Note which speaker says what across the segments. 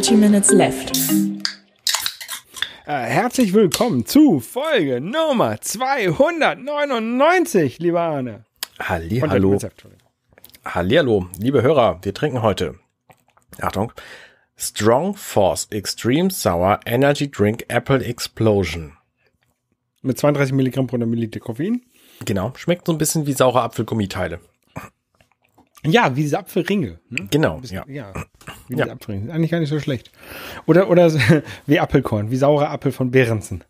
Speaker 1: 30 Minutes Left. Äh, herzlich willkommen zu Folge Nummer 299, liebe Arne.
Speaker 2: Hallihallo. Hallihallo, liebe Hörer, wir trinken heute, Achtung, Strong Force Extreme Sour Energy Drink Apple Explosion. Mit 32 Milligramm pro Milliliter Koffein. Genau, schmeckt so ein bisschen wie saure Apfelgummiteile. Ja, wie diese Apfelringe. Ne? Genau. Bisschen, ja. ja. Wie diese ja. Apfelringe. Eigentlich gar nicht so schlecht. Oder, oder
Speaker 1: wie Apfelkorn, wie saurer Apfel von Behrensen.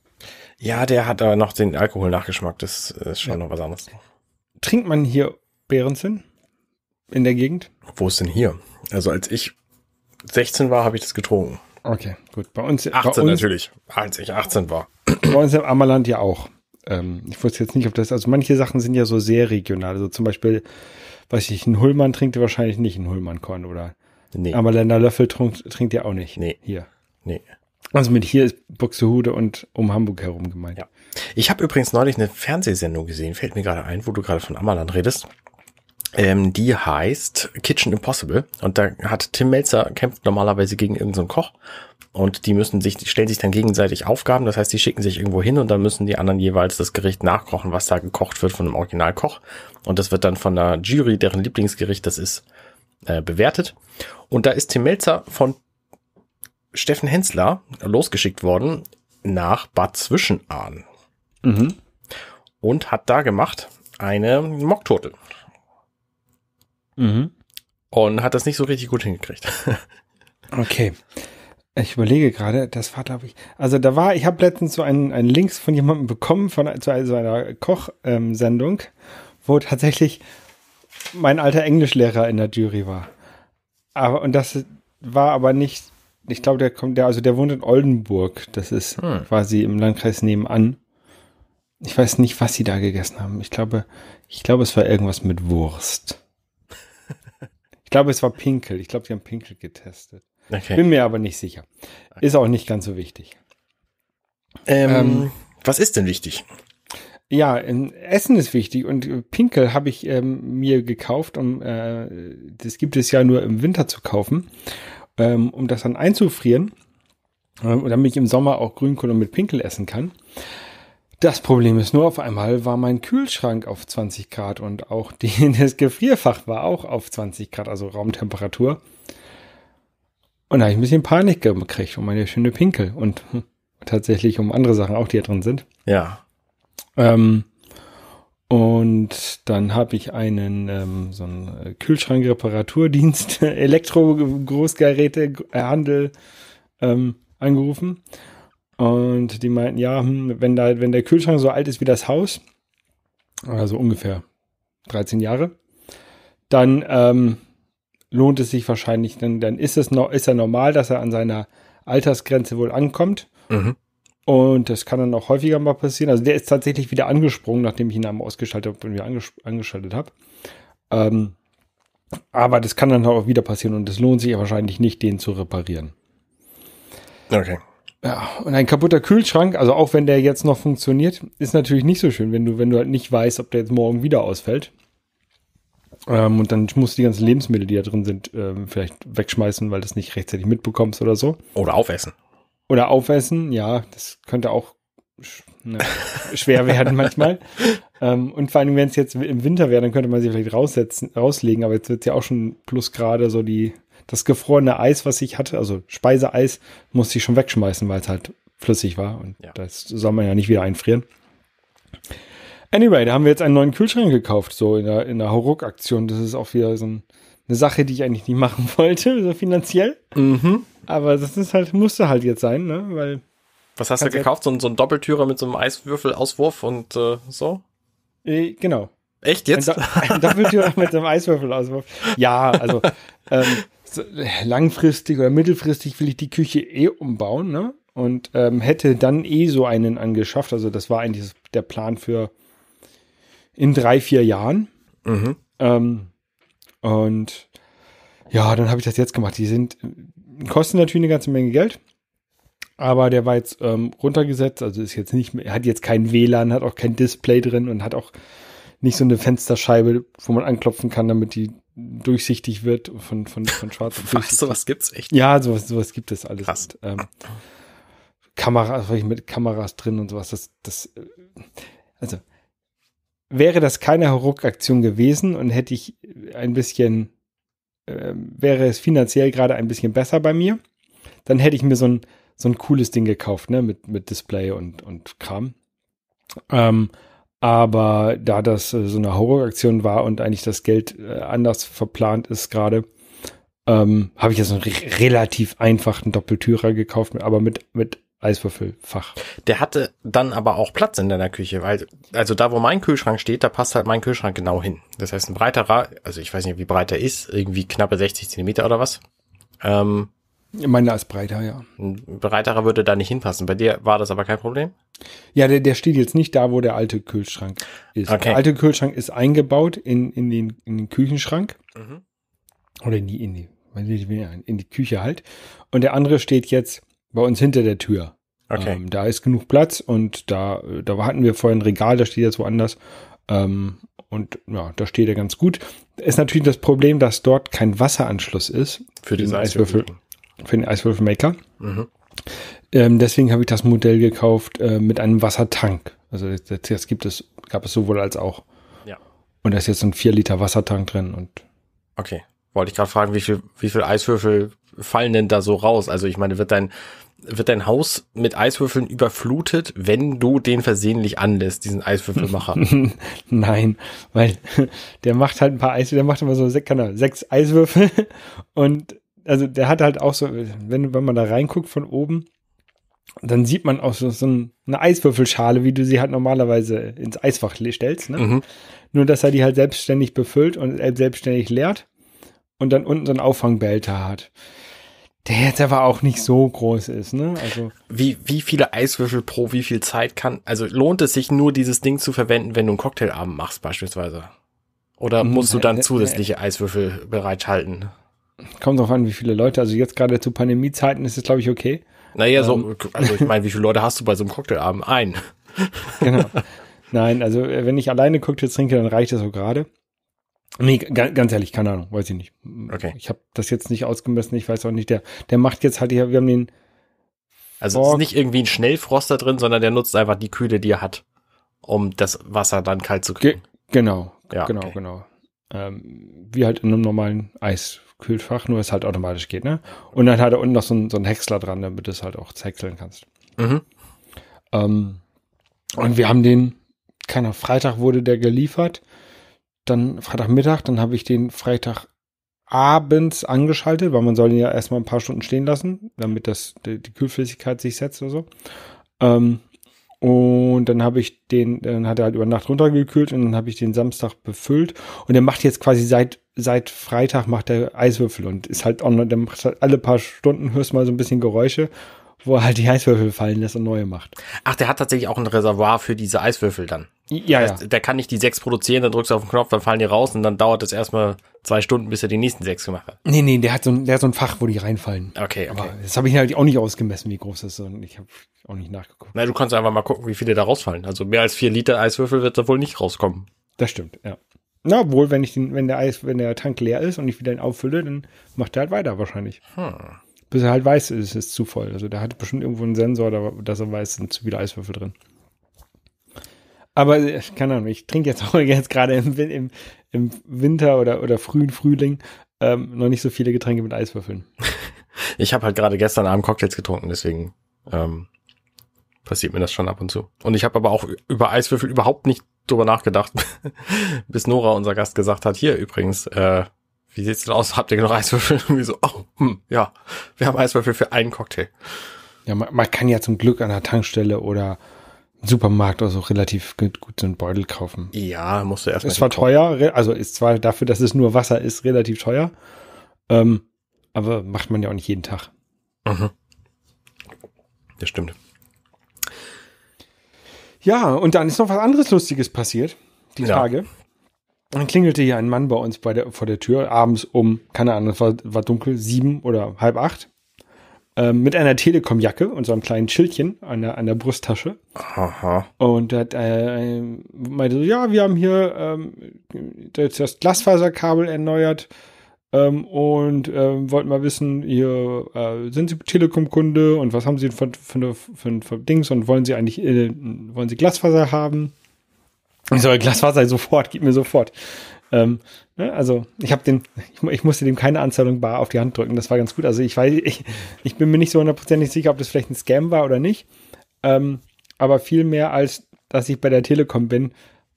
Speaker 2: Ja, der hat aber noch den Alkoholnachgeschmack. Das äh, ist schon ja. noch was anderes. Trinkt man hier Behrensen in der Gegend? Wo ist denn hier? Also als ich 16 war, habe ich das getrunken. Okay, gut. Bei uns
Speaker 1: 18 bei uns, natürlich,
Speaker 2: als ich 18 war.
Speaker 1: Bei uns im Ammerland ja auch. Ähm, ich wusste jetzt nicht, ob das, also manche Sachen sind ja so sehr regional. Also zum Beispiel weiß ich, ein Hullmann trinkt ihr wahrscheinlich nicht ein Hullmann-Korn, oder? Nee. Aber Länder Löffel trinkt, trinkt ja auch nicht. Nee. Hier. Nee.
Speaker 2: Also mit hier ist Buxtehude und um Hamburg herum gemeint. Ja. Ich habe übrigens neulich eine Fernsehsendung gesehen, fällt mir gerade ein, wo du gerade von Ammerland redest. Ähm, die heißt Kitchen Impossible und da hat Tim Melzer kämpft normalerweise gegen irgendeinen so Koch und die müssen sich, stellen sich dann gegenseitig Aufgaben, das heißt, die schicken sich irgendwo hin und dann müssen die anderen jeweils das Gericht nachkochen, was da gekocht wird von einem Originalkoch. Und das wird dann von der Jury, deren Lieblingsgericht das ist, äh, bewertet. Und da ist Tim Melzer von Steffen Hensler losgeschickt worden nach Bad Zwischenahn. Mhm. Und hat da gemacht eine Mockturtel. Mhm. Und hat das nicht so richtig gut hingekriegt. okay.
Speaker 1: Ich überlege gerade, das war, glaube ich, also da war, ich habe letztens so einen, einen Links von jemandem bekommen, von zu also einer Kochsendung, ähm, wo tatsächlich mein alter Englischlehrer in der Jury war. Aber, und das war aber nicht, ich glaube, der kommt, der, also der wohnt in Oldenburg, das ist hm. quasi im Landkreis nebenan. Ich weiß nicht, was sie da gegessen haben. Ich glaube, ich glaube, es war irgendwas mit Wurst. Ich glaube, es war Pinkel. Ich glaube, die haben Pinkel getestet. Okay. Bin mir aber nicht sicher. Okay. Ist auch nicht ganz so
Speaker 2: wichtig. Ähm, ähm, was ist denn wichtig?
Speaker 1: Ja, Essen ist wichtig und Pinkel habe ich ähm, mir gekauft, um äh, das gibt es ja nur im Winter zu kaufen, ähm, um das dann einzufrieren, ähm, damit ich im Sommer auch Grünkohl mit Pinkel essen kann. Das Problem ist nur, auf einmal war mein Kühlschrank auf 20 Grad und auch die, das Gefrierfach war auch auf 20 Grad, also Raumtemperatur. Und da habe ich ein bisschen Panik gekriegt um meine schöne Pinkel und tatsächlich um andere Sachen auch, die da drin sind. Ja. Ähm, und dann habe ich einen ähm, so einen äh, Kühlschrankreparaturdienst, Elektro-Großgeräte-Handel ähm, angerufen. Und die meinten, ja, hm, wenn, da, wenn der Kühlschrank so alt ist wie das Haus, also ungefähr 13 Jahre, dann ähm, lohnt es sich wahrscheinlich, denn dann ist es noch, ist ja normal, dass er an seiner Altersgrenze wohl ankommt. Mhm. Und das kann dann auch häufiger mal passieren. Also der ist tatsächlich wieder angesprungen, nachdem ich ihn einmal ausgeschaltet habe und wieder angeschaltet habe. Ähm, aber das kann dann auch wieder passieren und es lohnt sich ja wahrscheinlich nicht, den zu reparieren. Okay. Ja, und ein kaputter Kühlschrank, also auch wenn der jetzt noch funktioniert, ist natürlich nicht so schön, wenn du, wenn du halt nicht weißt, ob der jetzt morgen wieder ausfällt. Ähm, und dann musst du die ganzen Lebensmittel, die da drin sind, ähm, vielleicht wegschmeißen, weil du es nicht rechtzeitig mitbekommst oder so. Oder aufessen. Oder aufessen, ja, das könnte auch sch ne, schwer werden manchmal. Ähm, und vor allem, wenn es jetzt im Winter wäre, dann könnte man sie vielleicht raussetzen, rauslegen, aber jetzt wird es ja auch schon plus gerade so die, das gefrorene Eis, was ich hatte, also Speiseeis, musste ich schon wegschmeißen, weil es halt flüssig war und ja. das soll man ja nicht wieder einfrieren. Anyway, da haben wir jetzt einen neuen Kühlschrank gekauft, so in der, in der Hauruck-Aktion. Das ist auch wieder so ein, eine Sache, die ich eigentlich nicht machen wollte, so finanziell. Mhm. Aber das ist halt, musste halt jetzt sein, ne? Weil.
Speaker 2: Was hast du gekauft? So, so ein Doppeltürer mit so einem Eiswürfelauswurf und äh, so? Äh, genau. Echt jetzt? Ein,
Speaker 1: Do ein Doppeltürer mit einem Eiswürfelauswurf.
Speaker 2: Ja, also
Speaker 1: ähm, so langfristig oder mittelfristig will ich die Küche eh umbauen, ne? Und ähm, hätte dann eh so einen angeschafft. Also das war eigentlich der Plan für in drei, vier Jahren. Mhm. Ähm, und ja, dann habe ich das jetzt gemacht. Die sind, kosten natürlich eine ganze Menge Geld. Aber der war jetzt ähm, runtergesetzt, also ist jetzt nicht mehr, hat jetzt kein WLAN, hat auch kein Display drin und hat auch nicht so eine Fensterscheibe, wo man anklopfen kann, damit die durchsichtig wird von, von, von schwarz auf Was, sowas gibt's echt? Ja, sowas, sowas gibt es alles. Krass. Und, ähm, Kameras, mit Kameras drin und sowas, das, das, äh, also, wäre das keine Hauruck-Aktion gewesen und hätte ich ein bisschen, äh, wäre es finanziell gerade ein bisschen besser bei mir, dann hätte ich mir so ein, so ein cooles Ding gekauft, ne, mit, mit Display und, und Kram. Ähm, aber da das äh, so eine Horror-Aktion war und eigentlich das Geld äh, anders verplant ist gerade, ähm, habe ich ja so einen re relativ einfachen Doppeltürer gekauft, aber mit, mit
Speaker 2: Eiswürfelfach. Der hatte dann aber auch Platz in deiner Küche, weil, also da, wo mein Kühlschrank steht, da passt halt mein Kühlschrank genau hin. Das heißt, ein breiterer, also ich weiß nicht, wie breit er ist, irgendwie knappe 60 Zentimeter oder was. Ähm, Meiner ist breiter, ja. Ein breiterer würde da nicht hinpassen. Bei dir war das aber kein Problem?
Speaker 1: Ja, der, der steht jetzt nicht da, wo der alte Kühlschrank ist. Okay. Der alte Kühlschrank ist eingebaut in, in, den, in den Küchenschrank. Mhm. Oder in die, in die, in die Küche halt. Und der andere steht jetzt bei uns hinter der Tür. Okay. Ähm, da ist genug Platz und da, äh, da hatten wir vorhin ein Regal, da steht jetzt woanders. Ähm, und ja, da steht er ganz gut. Ist natürlich das Problem, dass dort kein Wasseranschluss ist. Für, für den Eiswürfel. Für den Eiswürfelmaker. Mhm. Ähm, deswegen habe ich das Modell gekauft äh, mit einem Wassertank. Also das, jetzt, gibt es, gab es sowohl
Speaker 2: als auch. Ja.
Speaker 1: Und da ist jetzt ein 4 Liter Wassertank drin und.
Speaker 2: Okay wollte ich gerade fragen, wie viel, wie viel Eiswürfel fallen denn da so raus? Also ich meine, wird dein, wird dein Haus mit Eiswürfeln überflutet, wenn du den versehentlich anlässt, diesen Eiswürfelmacher? Nein, weil der macht halt ein paar Eiswürfel, der macht immer so keine, sechs Eiswürfel
Speaker 1: und also der hat halt auch so, wenn, wenn man da reinguckt von oben, dann sieht man auch so, so eine Eiswürfelschale, wie du sie halt normalerweise ins Eisfach stellst. Ne? Mhm. Nur, dass er die halt selbstständig befüllt und äh, selbstständig leert und dann unten so einen Auffangbehälter hat. Der jetzt aber auch nicht so groß ist, ne? Also.
Speaker 2: Wie, wie viele Eiswürfel pro wie viel Zeit kann, also lohnt es sich nur, dieses Ding zu verwenden, wenn du einen Cocktailabend machst, beispielsweise? Oder hm, musst du äh, dann äh, zusätzliche äh. Eiswürfel bereithalten?
Speaker 1: Kommt drauf an, wie viele Leute. Also jetzt gerade zu Pandemiezeiten ist es, glaube ich, okay. Naja, so, ähm. also ich meine,
Speaker 2: wie viele Leute hast du bei so einem Cocktailabend? Ein.
Speaker 1: genau. Nein, also wenn ich alleine Cocktails trinke, dann reicht das so gerade. Nee, ganz ehrlich, keine Ahnung, weiß ich nicht. Okay. Ich habe das jetzt nicht ausgemessen, ich weiß auch nicht. Der, der macht jetzt halt hier, wir haben den.
Speaker 2: Also es ist nicht irgendwie ein Schnellfroster drin, sondern der nutzt einfach die Kühle, die er hat, um das Wasser dann kalt zu kriegen. Ge
Speaker 1: genau, ja, genau, okay. genau. Ähm, wie halt in einem normalen Eiskühlfach, nur es halt automatisch geht, ne? Und dann hat er unten noch so ein, so ein Häcksler dran, damit du es halt auch häckseln kannst. Mhm. Ähm, und wir haben den, keiner Freitag wurde der geliefert dann Freitagmittag, dann habe ich den Freitag abends angeschaltet, weil man soll ihn ja erstmal ein paar Stunden stehen lassen, damit das, die, die Kühlflüssigkeit sich setzt oder so. Ähm, und dann habe ich den, dann hat er halt über Nacht runtergekühlt und dann habe ich den Samstag befüllt. Und er macht jetzt quasi seit, seit Freitag macht er Eiswürfel und ist halt online, der macht halt alle paar Stunden hörst mal so ein bisschen Geräusche, wo er halt die Eiswürfel fallen lässt und neue macht.
Speaker 2: Ach, der hat tatsächlich auch ein Reservoir für diese Eiswürfel dann. Ja, ja. Der kann nicht die sechs produzieren, dann drückst du auf den Knopf, dann fallen die raus und dann dauert es erstmal zwei Stunden, bis er die nächsten sechs gemacht hat.
Speaker 1: Nee, nee, der hat so ein, der hat so ein Fach, wo die reinfallen. Okay, okay. Aber das habe ich halt auch nicht ausgemessen, wie groß das ist und ich
Speaker 2: habe auch nicht nachgeguckt. Na, du kannst einfach mal gucken, wie viele da rausfallen. Also mehr als vier Liter Eiswürfel wird da wohl nicht rauskommen. Das stimmt, ja.
Speaker 1: Na, obwohl, wenn ich den, wenn der Eis, wenn der Tank leer ist und ich wieder ihn auffülle, dann macht er halt weiter wahrscheinlich. Hm. Bis er halt weiß, es ist zu voll. Also der hat bestimmt irgendwo einen Sensor, dass er weiß, sind zu viele Eiswürfel drin. Aber äh, keine Ahnung, ich trinke jetzt auch jetzt gerade im, im, im Winter oder, oder frühen Frühling ähm, noch nicht so viele Getränke mit Eiswürfeln.
Speaker 2: Ich habe halt gerade gestern Abend Cocktails getrunken, deswegen ähm, passiert mir das schon ab und zu. Und ich habe aber auch über Eiswürfel überhaupt nicht drüber nachgedacht, bis Nora, unser Gast, gesagt hat, hier übrigens, äh, wie sieht's denn aus? Habt ihr genug Eiswürfel? Und wir so, oh, hm, ja, wir haben Eiswürfel für einen Cocktail. Ja, man, man kann
Speaker 1: ja zum Glück an der Tankstelle oder Supermarkt oder so relativ gut, so einen Beutel kaufen.
Speaker 2: Ja, musst du erstmal. Es war
Speaker 1: teuer, also ist zwar dafür, dass es nur Wasser ist, relativ teuer. Ähm, aber macht man ja auch nicht jeden Tag. Mhm. Das stimmt. Ja, und dann ist noch was anderes Lustiges passiert, die ja. Tage. Dann klingelte hier ein Mann bei uns bei der, vor der Tür abends um, keine Ahnung, es war, war dunkel, sieben oder halb acht ähm, mit einer Telekom-Jacke und so einem kleinen Schildchen an der, an der Brusttasche.
Speaker 2: Aha.
Speaker 1: Und hat, äh, meinte so, ja, wir haben hier ähm, das, Glasfaserkabel erneuert ähm, und ähm, wollten mal wissen, ihr, äh, sind Sie Telekom-Kunde und was haben Sie von, für, von, von Dings und wollen Sie eigentlich, äh, wollen Sie Glasfaser haben? Ich so, Glasfaser sofort, gib mir sofort. Ähm, Ne? Also ich habe den, ich, ich, musste dem keine Anzahlung bar auf die Hand drücken. Das war ganz gut. Also ich weiß, ich, ich bin mir nicht so hundertprozentig sicher, ob das vielleicht ein Scam war oder nicht. Ähm, aber viel mehr als, dass ich bei der Telekom bin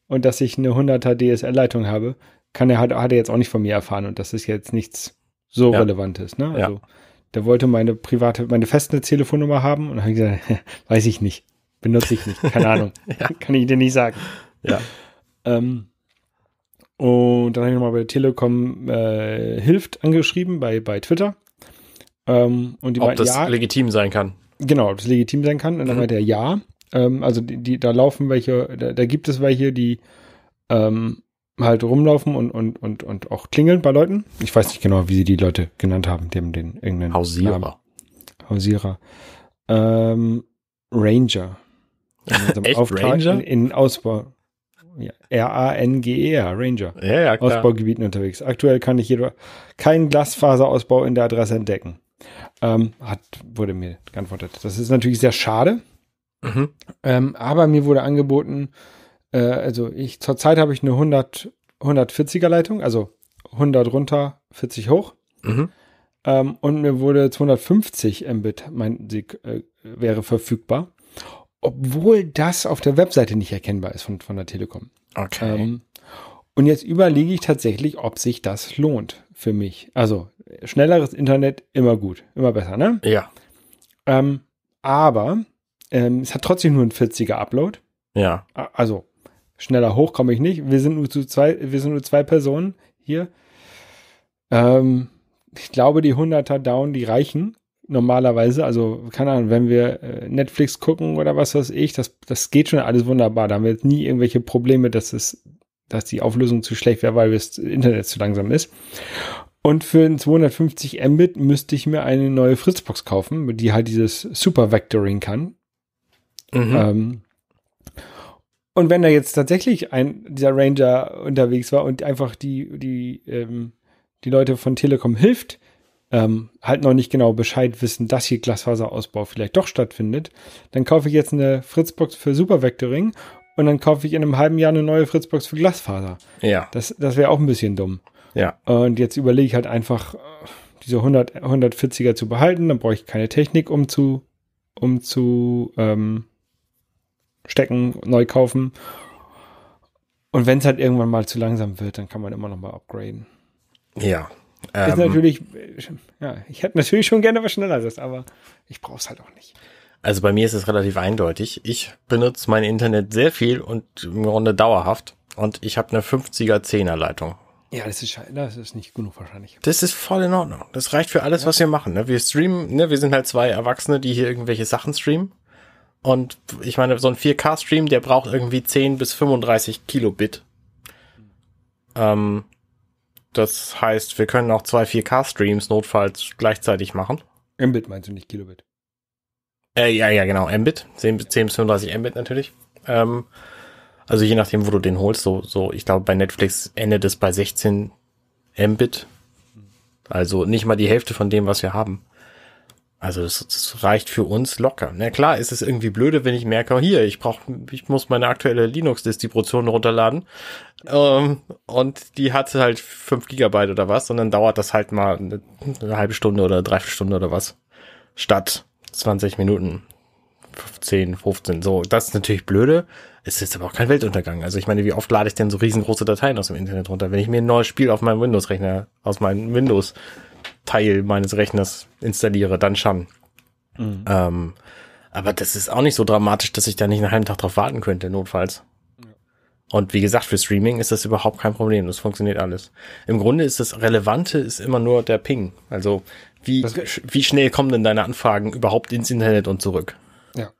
Speaker 1: und dass ich eine 100er DSL-Leitung habe, kann er hat, hat er jetzt auch nicht von mir erfahren. Und das ist jetzt nichts so ja. Relevantes. Ne? Also ja. der wollte meine private, meine Festnetz-Telefonnummer haben und habe ich gesagt, weiß ich nicht, benutze ich nicht, keine Ahnung, ja. kann ich dir nicht sagen. Ja. Ähm, und dann habe ich nochmal bei Telekom äh, Hilft angeschrieben, bei, bei Twitter. Ähm, und die ob meinten, das ja,
Speaker 2: legitim sein kann.
Speaker 1: Genau, ob das legitim sein kann. Und dann mhm. meinte er ja. Ähm, also die, die, da laufen welche, da, da gibt es welche, die ähm, halt rumlaufen und, und, und, und auch klingeln bei Leuten. Ich weiß nicht genau, wie sie die Leute genannt haben, dem den irgendeinen Hausierer. Namen. Hausierer. Ähm, Ranger. Also Echt Auftrag Ranger? In, in Ausbau. R-A-N-G-E-R, e Ranger. Ja, ja, klar. Ausbaugebieten unterwegs. Aktuell kann ich jedoch keinen Glasfaserausbau in der Adresse entdecken. Ähm, hat, wurde mir geantwortet. Das ist natürlich sehr schade. Mhm. Ähm, aber mir wurde angeboten, äh, also ich, zurzeit habe ich eine 100, 140er Leitung, also 100 runter, 40 hoch. Mhm. Ähm, und mir wurde 250 Mbit, mein, sie, äh, wäre verfügbar obwohl das auf der Webseite nicht erkennbar ist von, von der Telekom. Okay. Ähm, und jetzt überlege ich tatsächlich, ob sich das lohnt für mich. Also schnelleres Internet immer gut, immer besser, ne? Ja. Ähm, aber ähm, es hat trotzdem nur ein 40er Upload. Ja. Also schneller hoch komme ich nicht. Wir sind nur zu zwei, wir sind nur zwei Personen hier. Ähm, ich glaube, die 100er Down, die reichen normalerweise, also keine Ahnung, wenn wir äh, Netflix gucken oder was weiß ich, das, das geht schon alles wunderbar. Da haben wir jetzt nie irgendwelche Probleme, dass, es, dass die Auflösung zu schlecht wäre, weil das Internet zu langsam ist. Und für ein 250 Mbit müsste ich mir eine neue Fritzbox kaufen, die halt dieses Super Vectoring kann. Mhm. Ähm, und wenn da jetzt tatsächlich ein dieser Ranger unterwegs war und einfach die, die, ähm, die Leute von Telekom hilft, ähm, halt noch nicht genau Bescheid wissen, dass hier Glasfaserausbau vielleicht doch stattfindet, dann kaufe ich jetzt eine Fritzbox für Supervectoring und dann kaufe ich in einem halben Jahr eine neue Fritzbox für Glasfaser. Ja. Das, das wäre auch ein bisschen dumm. Ja. Und jetzt überlege ich halt einfach, äh, diese 100, 140er zu behalten, dann brauche ich keine Technik, um zu, um zu ähm, stecken, neu kaufen. Und wenn es halt irgendwann mal zu langsam wird, dann kann man immer noch mal upgraden.
Speaker 2: Ja, ähm, ist natürlich,
Speaker 1: ja, ich hätte natürlich schon gerne was Schnelleres, aber ich brauche es halt auch nicht.
Speaker 2: Also bei mir ist es relativ eindeutig. Ich benutze mein Internet sehr viel und im Grunde dauerhaft. Und ich habe eine 50er 10er Leitung.
Speaker 1: Ja, das ist, das ist nicht genug wahrscheinlich.
Speaker 2: Das ist voll in Ordnung. Das reicht für alles, ja. was wir machen. Ne? Wir streamen, ne? wir sind halt zwei Erwachsene, die hier irgendwelche Sachen streamen. Und ich meine, so ein 4K-Stream, der braucht irgendwie 10 bis 35 Kilobit. Ähm, das heißt, wir können auch zwei 4K-Streams notfalls gleichzeitig machen.
Speaker 1: Mbit meinst du nicht Kilobit?
Speaker 2: Äh, ja, ja, genau, Mbit. 10, bis 35 Mbit natürlich. Ähm, also je nachdem, wo du den holst, so, so, ich glaube, bei Netflix endet es bei 16 Mbit. Also nicht mal die Hälfte von dem, was wir haben. Also das, das reicht für uns locker. Na klar, ist es irgendwie blöde, wenn ich merke, oh, hier, ich brauche, ich muss meine aktuelle Linux-Distribution runterladen ähm, und die hat halt fünf Gigabyte oder was und dann dauert das halt mal eine, eine halbe Stunde oder dreiviertel Stunde oder was statt 20 Minuten. 10, 15, so. Das ist natürlich blöde. Es ist aber auch kein Weltuntergang. Also ich meine, wie oft lade ich denn so riesengroße Dateien aus dem Internet runter, wenn ich mir ein neues Spiel auf meinem Windows-Rechner, aus meinem Windows Teil meines Rechners installiere, dann schon. Mhm. Ähm, aber das ist auch nicht so dramatisch, dass ich da nicht einen halben Tag drauf warten könnte, notfalls. Ja. Und wie gesagt, für Streaming ist das überhaupt kein Problem. Das funktioniert alles. Im Grunde ist das Relevante ist immer nur der Ping. Also wie, sch wie schnell kommen denn deine Anfragen überhaupt ins Internet und zurück? Ja.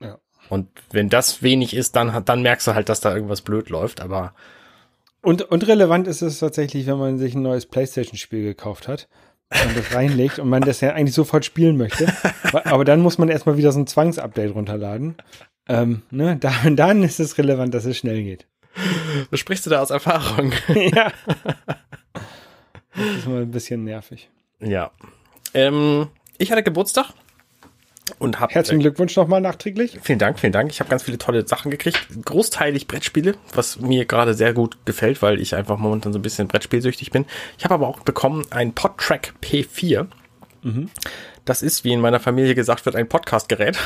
Speaker 2: Ja. Und wenn das wenig ist, dann, dann merkst du halt, dass da irgendwas blöd läuft. Aber
Speaker 1: und, und relevant ist es tatsächlich, wenn man sich ein neues PlayStation-Spiel gekauft hat und das reinlegt und man das ja eigentlich sofort spielen möchte. Aber dann muss man erstmal wieder so ein Zwangsupdate runterladen. Ähm, ne, dann, dann ist es relevant, dass es schnell geht.
Speaker 2: Was sprichst du da aus Erfahrung? ja. Das ist mal ein bisschen nervig. Ja. Ähm, ich hatte Geburtstag. Und hab, Herzlichen Glückwunsch nochmal nachträglich. Vielen Dank, vielen Dank. Ich habe ganz viele tolle Sachen gekriegt. Großteilig Brettspiele, was mir gerade sehr gut gefällt, weil ich einfach momentan so ein bisschen Brettspielsüchtig bin. Ich habe aber auch bekommen ein Podtrack P4. Mhm. Das ist, wie in meiner Familie gesagt wird, ein Podcastgerät.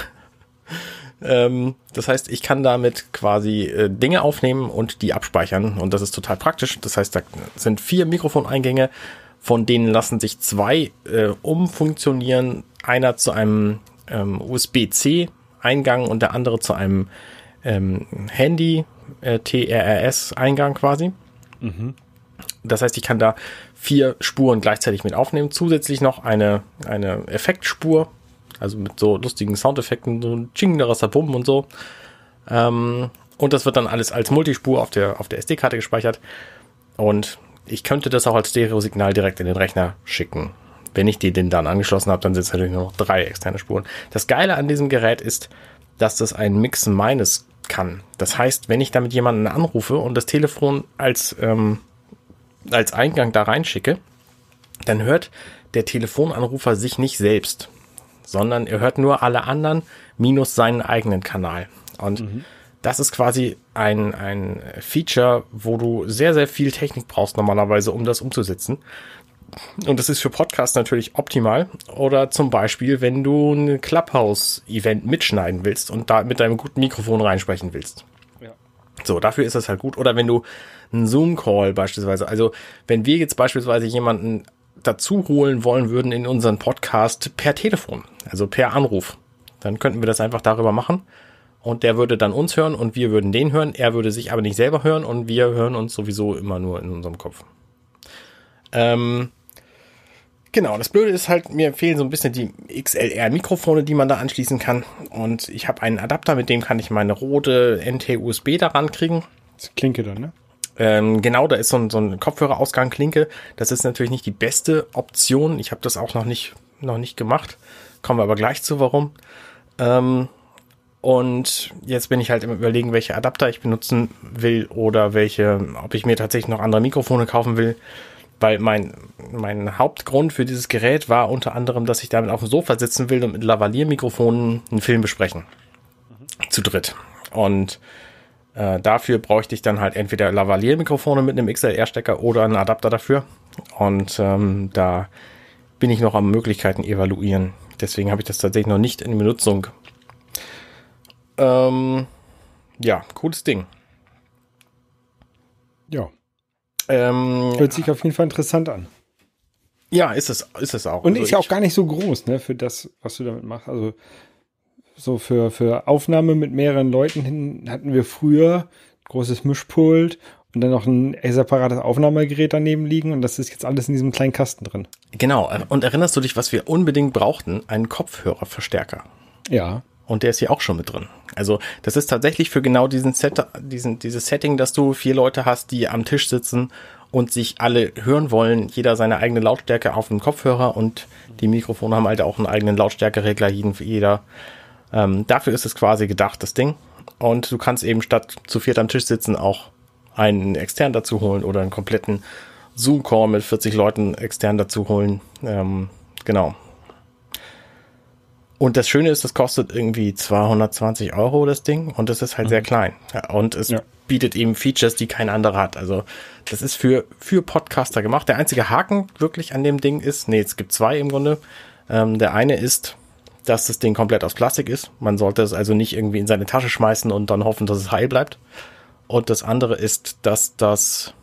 Speaker 2: Ähm, das heißt, ich kann damit quasi äh, Dinge aufnehmen und die abspeichern. Und das ist total praktisch. Das heißt, da sind vier Mikrofoneingänge, von denen lassen sich zwei äh, umfunktionieren. Einer zu einem ähm, USB-C-Eingang und der andere zu einem ähm, Handy äh, TRRS-Eingang quasi. Mhm. Das heißt, ich kann da vier Spuren gleichzeitig mit aufnehmen. Zusätzlich noch eine, eine Effektspur, also mit so lustigen Soundeffekten, so ein Ching-Darasabum und so. Ähm, und das wird dann alles als Multispur auf der, auf der SD-Karte gespeichert. Und ich könnte das auch als Stereo-Signal direkt in den Rechner schicken wenn ich dir den dann angeschlossen habe, dann sind es natürlich nur noch drei externe Spuren. Das Geile an diesem Gerät ist, dass das ein Mixen meines kann. Das heißt, wenn ich damit jemanden anrufe und das Telefon als, ähm, als Eingang da reinschicke, dann hört der Telefonanrufer sich nicht selbst, sondern er hört nur alle anderen minus seinen eigenen Kanal. Und mhm. das ist quasi ein, ein Feature, wo du sehr, sehr viel Technik brauchst normalerweise, um das umzusetzen. Und das ist für Podcasts natürlich optimal. Oder zum Beispiel, wenn du ein Clubhouse-Event mitschneiden willst und da mit deinem guten Mikrofon reinsprechen willst. Ja. So, dafür ist das halt gut. Oder wenn du einen Zoom-Call beispielsweise, also wenn wir jetzt beispielsweise jemanden dazu holen wollen würden in unseren Podcast per Telefon, also per Anruf, dann könnten wir das einfach darüber machen. Und der würde dann uns hören und wir würden den hören. Er würde sich aber nicht selber hören und wir hören uns sowieso immer nur in unserem Kopf. Ähm, Genau, das Blöde ist halt, mir fehlen so ein bisschen die XLR-Mikrofone, die man da anschließen kann. Und ich habe einen Adapter, mit dem kann ich meine rote NT-USB daran kriegen. Das Klinke dann, ne? Ähm, genau, da ist so ein, so ein Kopfhörerausgang Klinke. Das ist natürlich nicht die beste Option. Ich habe das auch noch nicht, noch nicht gemacht. Kommen wir aber gleich zu, warum. Ähm, und jetzt bin ich halt im Überlegen, welche Adapter ich benutzen will oder welche, ob ich mir tatsächlich noch andere Mikrofone kaufen will weil mein, mein Hauptgrund für dieses Gerät war unter anderem, dass ich damit auf dem Sofa sitzen will und mit Lavaliermikrofonen einen Film besprechen. Mhm. Zu dritt. Und äh, dafür bräuchte ich dann halt entweder Lavaliermikrofone mit einem XLR-Stecker oder einen Adapter dafür. Und ähm, da bin ich noch am Möglichkeiten evaluieren. Deswegen habe ich das tatsächlich noch nicht in Benutzung. Ähm, ja, cooles Ding. Ja, ähm, Hört
Speaker 1: sich auf jeden Fall interessant an.
Speaker 2: Ja, ist es, ist es auch. Und also ist ja auch
Speaker 1: gar nicht so groß, ne, für das, was du damit machst. Also so für, für Aufnahme mit mehreren Leuten hin hatten wir früher ein großes Mischpult und dann noch ein separates e Aufnahmegerät daneben liegen und das ist jetzt alles in diesem kleinen Kasten
Speaker 2: drin. Genau. Äh, und erinnerst du dich, was wir unbedingt brauchten? Einen Kopfhörerverstärker. Ja und der ist hier auch schon mit drin. Also das ist tatsächlich für genau diesen Set, diesen, dieses Setting, dass du vier Leute hast, die am Tisch sitzen und sich alle hören wollen, jeder seine eigene Lautstärke auf dem Kopfhörer und die Mikrofone haben halt auch einen eigenen Lautstärkeregler, jeder. Ähm, dafür ist es quasi gedacht, das Ding. Und du kannst eben statt zu viert am Tisch sitzen auch einen extern dazu holen oder einen kompletten Zoom-Call mit 40 Leuten extern dazu holen. Ähm, genau. Und das Schöne ist, das kostet irgendwie 220 Euro das Ding und es ist halt mhm. sehr klein. Ja, Und es ja. bietet eben Features, die kein anderer hat. Also das ist für, für Podcaster gemacht. Der einzige Haken wirklich an dem Ding ist, nee, es gibt zwei im Grunde. Ähm, der eine ist, dass das Ding komplett aus Plastik ist. Man sollte es also nicht irgendwie in seine Tasche schmeißen und dann hoffen, dass es heil bleibt. Und das andere ist, dass das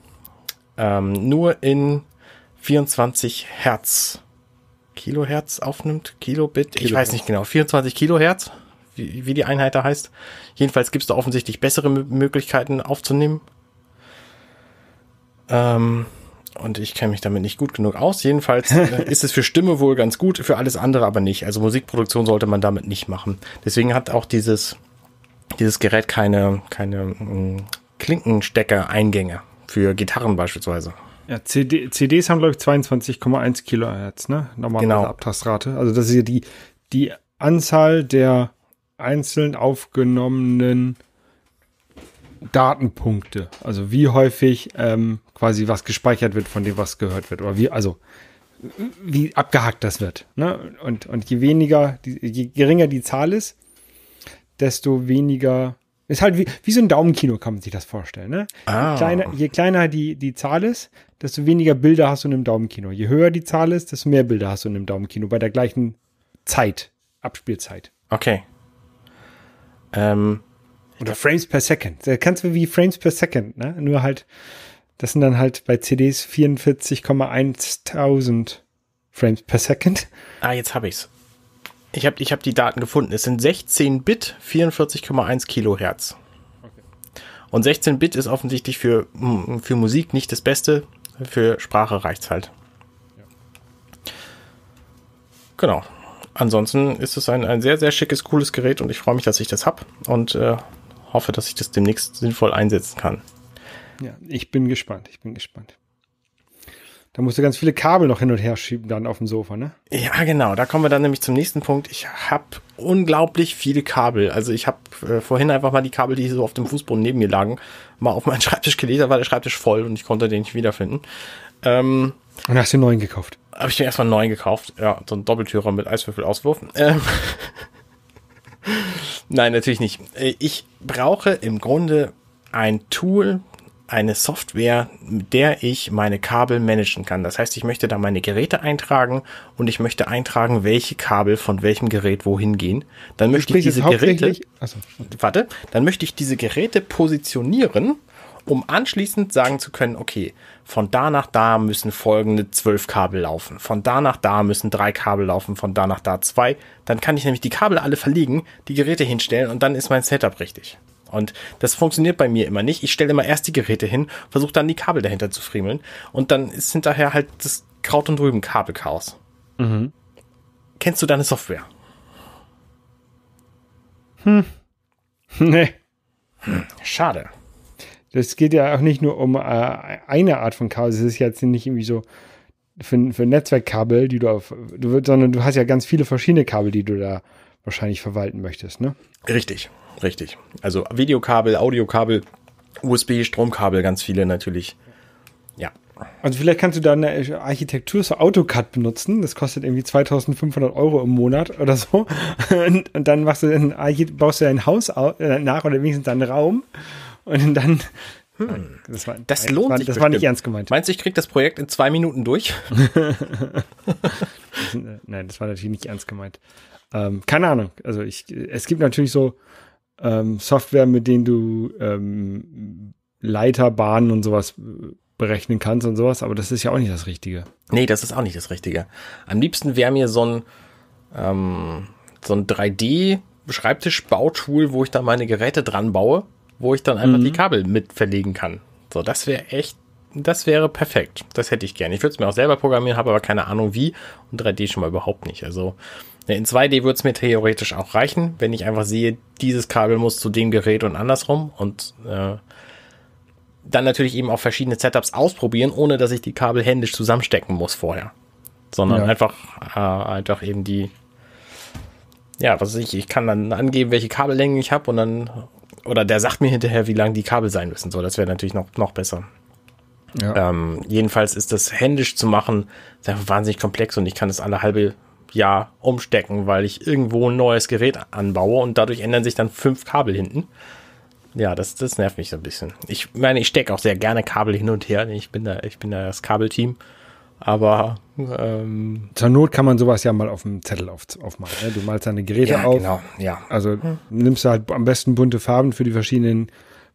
Speaker 2: ähm, nur in 24 Hertz Kilohertz aufnimmt, Kilobit, Kilohertz. ich weiß nicht genau, 24 Kilohertz, wie, wie die Einheit da heißt. Jedenfalls gibt es da offensichtlich bessere Möglichkeiten aufzunehmen. Ähm, und ich kenne mich damit nicht gut genug aus. Jedenfalls äh, ist es für Stimme wohl ganz gut, für alles andere aber nicht. Also Musikproduktion sollte man damit nicht machen. Deswegen hat auch dieses, dieses Gerät keine, keine mm, Klinkenstecker-Eingänge für Gitarren beispielsweise.
Speaker 1: Ja, CD,
Speaker 2: CDs haben, glaube ich, 22,1
Speaker 1: Kilohertz, ne? Normale genau. Abtastrate. Also das ist ja die, die Anzahl der einzeln aufgenommenen Datenpunkte. Also wie häufig ähm, quasi was gespeichert wird von dem, was gehört wird. Oder wie, also wie abgehackt das wird. Ne? Und, und je weniger, je geringer die Zahl ist, desto weniger. Ist halt wie, wie so ein Daumenkino, kann man sich das vorstellen. Ne? Ah. Je, kleiner, je kleiner die, die Zahl ist, desto weniger Bilder hast du in einem Daumenkino. Je höher die Zahl ist, desto mehr Bilder hast du in einem Daumenkino bei der gleichen Zeit, Abspielzeit.
Speaker 2: Okay. Ähm,
Speaker 1: Oder Frames per Second. Da kannst du wie Frames per Second, ne? Nur halt, das sind dann halt bei CDs 44,1000
Speaker 2: Frames per Second. Ah, jetzt habe ich's. Ich habe ich hab die Daten gefunden. Es sind 16 Bit, 44,1 Kilohertz. Okay. Und 16 Bit ist offensichtlich für, hm, für Musik nicht das Beste. Für Sprache reicht's halt. Ja. Genau. Ansonsten ist es ein, ein sehr, sehr schickes, cooles Gerät und ich freue mich, dass ich das habe und äh, hoffe, dass ich das demnächst sinnvoll einsetzen kann.
Speaker 1: Ja, ich bin gespannt. Ich bin gespannt.
Speaker 2: Da musst du ganz viele Kabel noch hin und her schieben dann auf dem Sofa, ne? Ja, genau. Da kommen wir dann nämlich zum nächsten Punkt. Ich habe unglaublich viele Kabel. Also ich habe äh, vorhin einfach mal die Kabel, die so auf dem Fußboden neben mir lagen, mal auf meinen Schreibtisch gelegt. Da war der Schreibtisch voll und ich konnte den nicht wiederfinden. Ähm,
Speaker 1: und hast du einen neuen gekauft?
Speaker 2: Habe ich mir erstmal einen neuen gekauft. Ja, so ein Doppeltürer mit Eiswürfelauswurf. Ähm, Nein, natürlich nicht. Äh, ich brauche im Grunde ein Tool, eine Software, mit der ich meine Kabel managen kann. Das heißt, ich möchte da meine Geräte eintragen und ich möchte eintragen, welche Kabel von welchem Gerät wohin gehen. Dann möchte ich diese Geräte, so. warte, dann möchte ich diese Geräte positionieren, um anschließend sagen zu können, okay, von da nach da müssen folgende zwölf Kabel laufen, von da nach da müssen drei Kabel laufen, von da nach da zwei. Dann kann ich nämlich die Kabel alle verlegen, die Geräte hinstellen und dann ist mein Setup richtig. Und das funktioniert bei mir immer nicht. Ich stelle immer erst die Geräte hin, versuche dann die Kabel dahinter zu friemeln und dann ist hinterher halt das Kraut und Rüben Kabelchaos. Mhm. Kennst du deine Software?
Speaker 1: Hm. Nee. Schade. Das geht ja auch nicht nur um äh, eine Art von Chaos. Es ist jetzt nicht irgendwie so für, für Netzwerkkabel, die du auf, du, sondern du hast ja ganz viele verschiedene Kabel, die du da wahrscheinlich verwalten
Speaker 2: möchtest, ne? Richtig richtig. Also Videokabel, Audiokabel, USB, Stromkabel, ganz viele natürlich.
Speaker 1: Ja. Also vielleicht kannst du da eine Architektur so AutoCAD benutzen. Das kostet irgendwie 2500 Euro im Monat oder so. Und, und dann machst du ein, baust du dein Haus äh, nach oder wenigstens deinen Raum. Und dann hm. Das, war, das lohnt war, sich. Das bestimmt. war nicht ernst gemeint.
Speaker 2: Meinst du, ich krieg das Projekt in zwei Minuten durch?
Speaker 1: Äh, nein, das war natürlich nicht ernst gemeint. Ähm, keine Ahnung. Also ich, äh, es gibt natürlich so ähm, Software, mit denen du ähm, Leiterbahnen und sowas äh, berechnen kannst und sowas, aber das ist ja auch nicht das Richtige.
Speaker 2: Nee, das ist auch nicht das Richtige. Am liebsten wäre mir so ein, ähm, so ein 3D-Schreibtisch-Bautool, wo ich dann meine Geräte dran baue, wo ich dann einfach mhm. die Kabel mit verlegen kann. So, das wäre echt, das wäre perfekt. Das hätte ich gerne. Ich würde es mir auch selber programmieren, habe aber keine Ahnung wie und 3D schon mal überhaupt nicht. Also in 2D würde es mir theoretisch auch reichen, wenn ich einfach sehe, dieses Kabel muss zu dem Gerät und andersrum und äh, dann natürlich eben auch verschiedene Setups ausprobieren, ohne dass ich die Kabel händisch zusammenstecken muss vorher. Sondern ja. einfach, äh, einfach eben die, ja, was weiß ich, ich kann dann angeben, welche Kabellänge ich habe und dann, oder der sagt mir hinterher, wie lang die Kabel sein müssen. So, das wäre natürlich noch, noch besser. Ja. Ähm, jedenfalls ist das händisch zu machen, ist einfach wahnsinnig komplex und ich kann das alle halbe ja, umstecken, weil ich irgendwo ein neues Gerät anbaue und dadurch ändern sich dann fünf Kabel hinten. Ja, das, das nervt mich so ein bisschen. Ich meine, ich stecke auch sehr gerne Kabel hin und her. Ich bin da, ich bin da das Kabelteam. Aber
Speaker 1: ähm, zur Not kann man sowas ja mal auf dem Zettel auf, aufmalen. Ne? Du malst deine Geräte ja, auf. Genau, ja. Also hm. nimmst du halt am besten bunte Farben für die verschiedenen,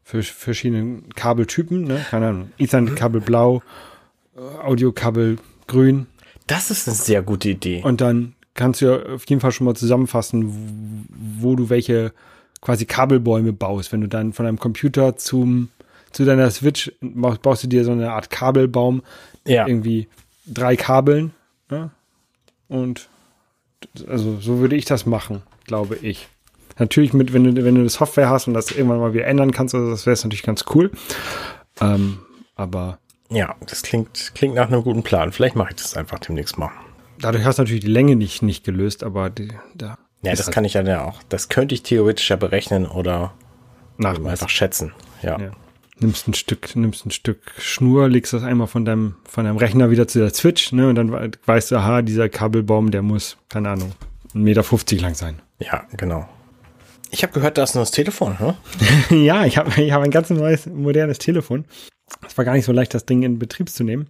Speaker 1: für verschiedenen Kabeltypen. Ne? Keine Ahnung. Ethernet-Kabel mhm. blau, äh, Audio-Kabel grün.
Speaker 2: Das ist eine sehr gute Idee.
Speaker 1: Und dann kannst du ja auf jeden Fall schon mal zusammenfassen, wo du welche quasi Kabelbäume baust. Wenn du dann von deinem Computer zum, zu deiner Switch baust du dir so eine Art Kabelbaum. Ja. Irgendwie drei Kabeln. Ne? Und also so würde ich das machen, glaube ich. Natürlich mit, wenn du, wenn du eine Software hast und das irgendwann mal wieder ändern kannst, also das wäre es natürlich ganz cool.
Speaker 2: Ähm, aber ja, das klingt, klingt nach einem guten Plan. Vielleicht mache ich das einfach demnächst mal. Dadurch hast du natürlich die Länge nicht, nicht gelöst, aber die, da. Ja, das kann ich ja auch. Das könnte ich theoretisch ja berechnen oder einfach schätzen. Ja. ja. Nimmst ein
Speaker 1: Stück, nimmst ein Stück Schnur, legst das einmal von deinem, von deinem Rechner wieder zu der Switch, ne? Und dann weißt du, aha, dieser Kabelbaum, der muss, keine Ahnung, 1,50 Meter lang sein. Ja, genau. Ich habe gehört, da ist ein neues Telefon, ne? ja, ich habe ich hab ein ganz neues, modernes Telefon. Es war gar nicht so leicht, das Ding in Betrieb zu nehmen.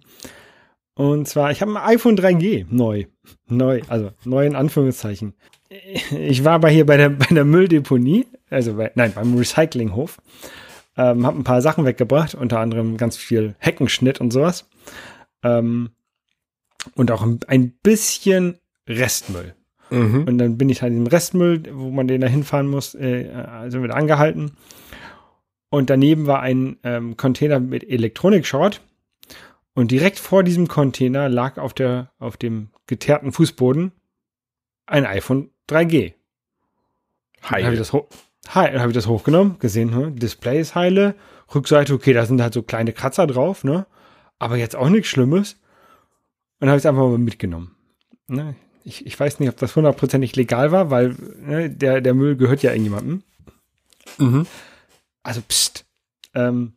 Speaker 1: Und zwar, ich habe ein iPhone 3G neu. Neu, also neu in Anführungszeichen. Ich war aber hier bei der, bei der Mülldeponie, also bei, nein, beim Recyclinghof. Ähm, habe ein paar Sachen weggebracht, unter anderem ganz viel Heckenschnitt und sowas. Ähm, und auch ein bisschen Restmüll. Mhm. Und dann bin ich halt im Restmüll, wo man den da hinfahren muss, äh, äh sind also wir angehalten. Und daneben war ein ähm, Container mit Elektronik-Short. Und direkt vor diesem Container lag auf, der, auf dem geteerten Fußboden ein iPhone 3G. Heil. Habe ich, hab ich das hochgenommen, gesehen, hm? Display ist heile, Rückseite, okay, da sind halt so kleine Kratzer drauf, ne? Aber jetzt auch nichts Schlimmes. Und habe ich es einfach mal mitgenommen. Ne? Ich, ich, weiß nicht, ob das hundertprozentig legal war, weil ne, der, der Müll gehört ja irgendjemandem. Mhm. Also pst. Ähm,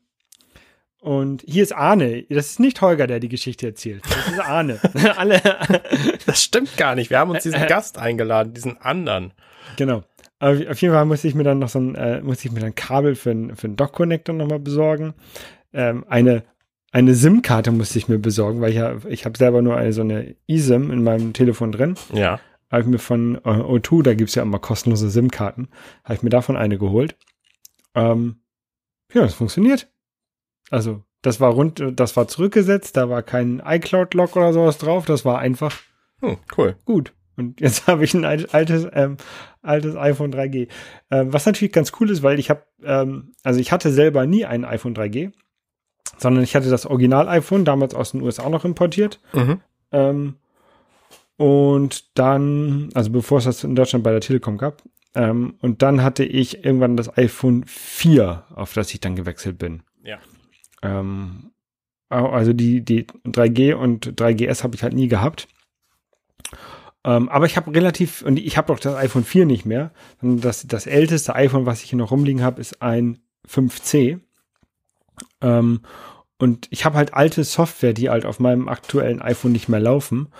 Speaker 1: und hier ist Arne. Das ist nicht Holger, der die Geschichte erzählt. Das
Speaker 2: ist Arne. Alle. das stimmt gar nicht. Wir haben uns diesen äh, äh. Gast eingeladen, diesen anderen. Genau. Auf,
Speaker 1: auf jeden Fall musste ich mir dann noch so ein, äh, musste ich mir dann Kabel für, ein, für einen Dock-Connector nochmal besorgen. Ähm, eine eine SIM-Karte musste ich mir besorgen, weil ich ja, ich habe selber nur eine, so eine eSIM in meinem Telefon drin. Ja. Habe ich mir von äh, O2, da gibt es ja immer kostenlose SIM-Karten, habe ich mir davon eine geholt. Ähm, ja, das funktioniert. Also, das war rund, das war zurückgesetzt, da war kein iCloud-Log oder sowas drauf, das war einfach oh, cool. gut. Und jetzt habe ich ein altes, ähm, altes iPhone 3G. Ähm, was natürlich ganz cool ist, weil ich habe, ähm, also ich hatte selber nie ein iPhone 3G, sondern ich hatte das Original-iPhone, damals aus den USA noch importiert. Mhm. Ähm, und dann, also bevor es das in Deutschland bei der Telekom gab, ähm, und dann hatte ich irgendwann das iPhone 4, auf das ich dann gewechselt bin. Ja. Ähm, also die, die 3G und 3GS habe ich halt nie gehabt. Ähm, aber ich habe relativ, und ich habe doch das iPhone 4 nicht mehr. Das, das älteste iPhone, was ich hier noch rumliegen habe, ist ein 5C. Ähm, und ich habe halt alte Software, die halt auf meinem aktuellen iPhone nicht mehr laufen.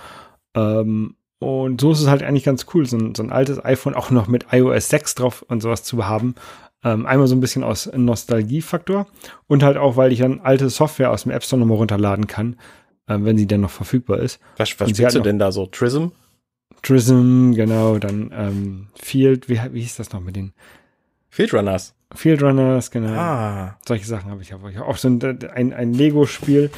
Speaker 1: Ähm, und so ist es halt eigentlich ganz cool, so ein, so ein altes iPhone auch noch mit iOS 6 drauf und sowas zu haben. Ähm, einmal so ein bisschen aus Nostalgiefaktor und halt auch, weil ich dann alte Software aus dem App Store nochmal runterladen kann, ähm, wenn sie denn noch verfügbar ist. Was, was spielst du denn
Speaker 2: da so? Trism?
Speaker 1: Trism, genau, dann ähm, Field, wie, wie hieß das noch
Speaker 2: mit den? Field Runners. Field
Speaker 1: Runners, genau. Ah. Solche Sachen habe ich ja. Hab auch so ein, ein, ein Lego-Spiel,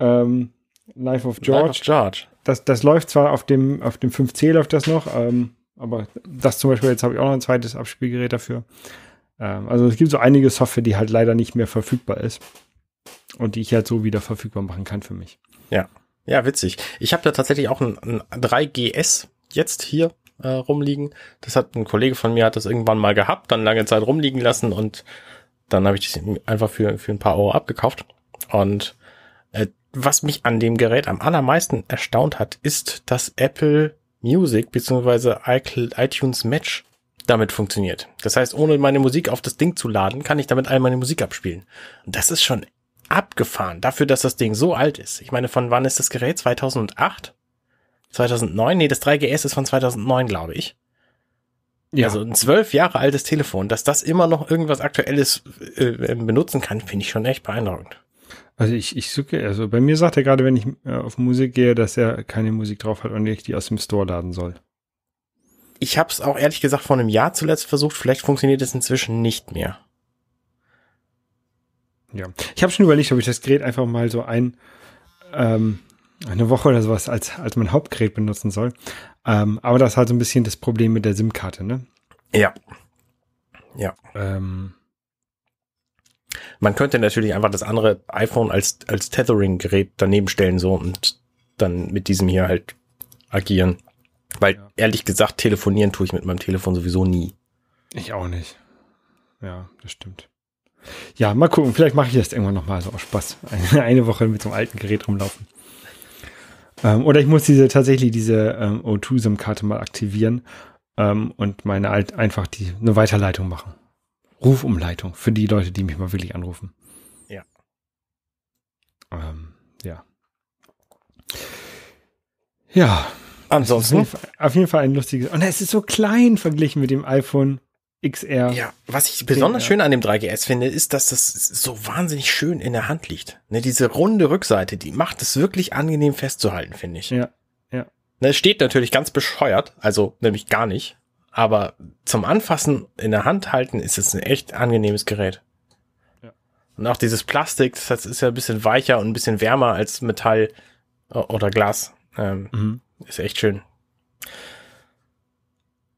Speaker 1: ähm, Life of George. Life of George das, das läuft zwar auf dem, auf dem 5C läuft das noch, ähm, aber das zum Beispiel, jetzt habe ich auch noch ein zweites Abspielgerät dafür. Ähm, also es gibt so einige Software, die halt leider nicht mehr verfügbar ist und die ich halt so wieder verfügbar machen kann für mich.
Speaker 2: Ja, ja, witzig. Ich habe da tatsächlich auch ein, ein 3GS jetzt hier äh, rumliegen. Das hat ein Kollege von mir hat das irgendwann mal gehabt, dann lange Zeit rumliegen lassen und dann habe ich das einfach für, für ein paar Euro abgekauft. Und was mich an dem Gerät am allermeisten erstaunt hat, ist, dass Apple Music bzw. iTunes Match damit funktioniert. Das heißt, ohne meine Musik auf das Ding zu laden, kann ich damit all meine Musik abspielen. Und das ist schon abgefahren dafür, dass das Ding so alt ist. Ich meine, von wann ist das Gerät? 2008? 2009? Nee, das 3GS ist von 2009, glaube ich. Ja. Also ein zwölf Jahre altes Telefon, dass das immer noch irgendwas Aktuelles äh, äh benutzen kann, finde ich schon echt beeindruckend.
Speaker 1: Also ich, ich suche, also bei mir sagt er gerade, wenn ich äh, auf Musik gehe, dass er keine Musik drauf
Speaker 2: hat und ich die aus dem Store laden soll. Ich habe es auch ehrlich gesagt vor einem Jahr zuletzt versucht, vielleicht funktioniert es inzwischen nicht mehr. Ja, ich habe schon
Speaker 1: überlegt, ob ich das Gerät einfach mal so ein, ähm, eine Woche oder sowas als, als mein Hauptgerät benutzen soll. Ähm, aber das ist halt so ein bisschen das Problem mit der SIM-Karte, ne?
Speaker 2: Ja. Ja. Ähm, man könnte natürlich einfach das andere iPhone als, als Tethering-Gerät daneben stellen, so und dann mit diesem hier halt agieren. Weil ja. ehrlich gesagt, telefonieren tue ich mit meinem Telefon sowieso nie.
Speaker 1: Ich auch nicht. Ja, das stimmt.
Speaker 2: Ja, mal gucken, vielleicht mache ich das irgendwann nochmal, so also
Speaker 1: aus Spaß. Eine, eine, Woche mit so einem alten Gerät rumlaufen. Ähm, oder ich muss diese tatsächlich diese ähm, O2-SIM-Karte mal aktivieren ähm, und meine alt einfach die eine Weiterleitung machen. Rufumleitung für die Leute, die mich mal wirklich anrufen. Ja. Ähm, ja. Ja. Ansonsten. Auf jeden, Fall, auf jeden Fall ein lustiges. Und es ist so klein verglichen mit dem iPhone XR. Ja,
Speaker 2: was ich besonders schön an dem 3GS finde, ist, dass das so wahnsinnig schön in der Hand liegt. Ne, diese runde Rückseite, die macht es wirklich angenehm festzuhalten, finde ich. Ja, ja. Ne, steht natürlich ganz bescheuert, also nämlich gar nicht aber zum Anfassen in der Hand halten ist es ein echt angenehmes Gerät. Ja. Und auch dieses Plastik, das ist ja ein bisschen weicher und ein bisschen wärmer als Metall oder Glas. Ähm, mhm. Ist echt schön.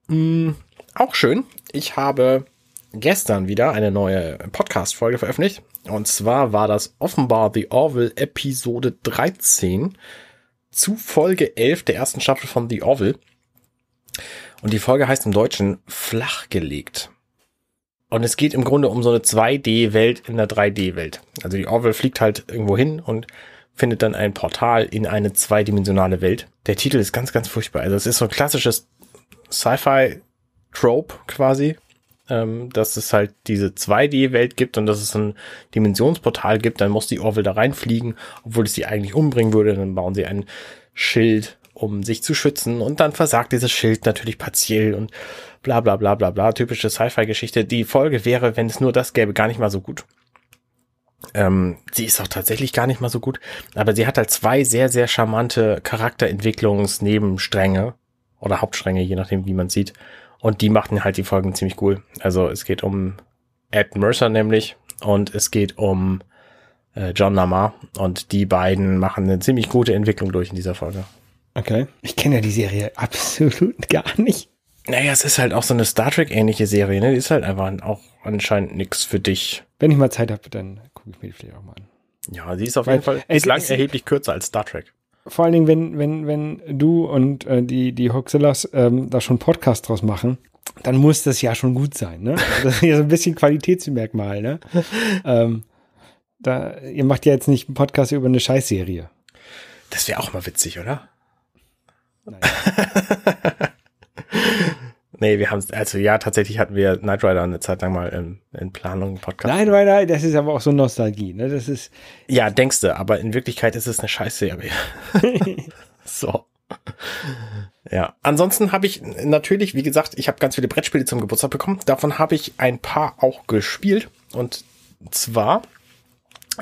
Speaker 2: Mhm, auch schön. Ich habe gestern wieder eine neue Podcast-Folge veröffentlicht. Und zwar war das offenbar The Orville Episode 13 zu Folge 11 der ersten Staffel von The Orville. Und die Folge heißt im Deutschen Flachgelegt. Und es geht im Grunde um so eine 2D-Welt in der 3D-Welt. Also die Orwell fliegt halt irgendwo hin und findet dann ein Portal in eine zweidimensionale Welt. Der Titel ist ganz, ganz furchtbar. Also es ist so ein klassisches Sci-Fi-Trope quasi, ähm, dass es halt diese 2D-Welt gibt und dass es ein Dimensionsportal gibt. Dann muss die Orwell da reinfliegen, obwohl es sie eigentlich umbringen würde. Dann bauen sie ein Schild um sich zu schützen. Und dann versagt dieses Schild natürlich partiell und bla bla bla bla bla. Typische Sci-Fi-Geschichte. Die Folge wäre, wenn es nur das gäbe, gar nicht mal so gut. Ähm, sie ist auch tatsächlich gar nicht mal so gut, aber sie hat halt zwei sehr, sehr charmante Charakterentwicklungsnebenstränge oder Hauptstränge, je nachdem, wie man sieht. Und die machten halt die Folgen ziemlich cool. Also es geht um Ed Mercer nämlich und es geht um äh, John Lamar und die beiden machen eine ziemlich gute Entwicklung durch in dieser Folge.
Speaker 1: Okay. Ich kenne ja die Serie absolut gar nicht.
Speaker 2: Naja, es ist halt auch so eine Star Trek-ähnliche Serie, ne? Die ist halt einfach auch anscheinend nichts für dich. Wenn ich mal Zeit habe, dann
Speaker 1: gucke ich mir die vielleicht auch mal an.
Speaker 2: Ja, sie ist auf Weil, jeden Fall es, lang erheblich kürzer als Star Trek. Vor allen Dingen, wenn, wenn, wenn du
Speaker 1: und äh, die, die Hoxillas ähm, da schon Podcast draus machen, dann muss das ja schon gut sein, ne? Also, das ist ja so ein bisschen Qualitätsmerkmal, ne? ähm, da, ihr macht ja jetzt nicht einen Podcast über eine Scheißserie. Das wäre auch mal witzig, oder?
Speaker 2: nee, wir haben es, also ja, tatsächlich hatten wir Knight Rider eine Zeit lang mal in, in Planung, Podcast. Knight Rider, das ist aber auch so Nostalgie, ne? Das ist. Ja, denkst du, aber in Wirklichkeit ist es eine Scheißserie. so. Ja, ansonsten habe ich natürlich, wie gesagt, ich habe ganz viele Brettspiele zum Geburtstag bekommen. Davon habe ich ein paar auch gespielt. Und zwar,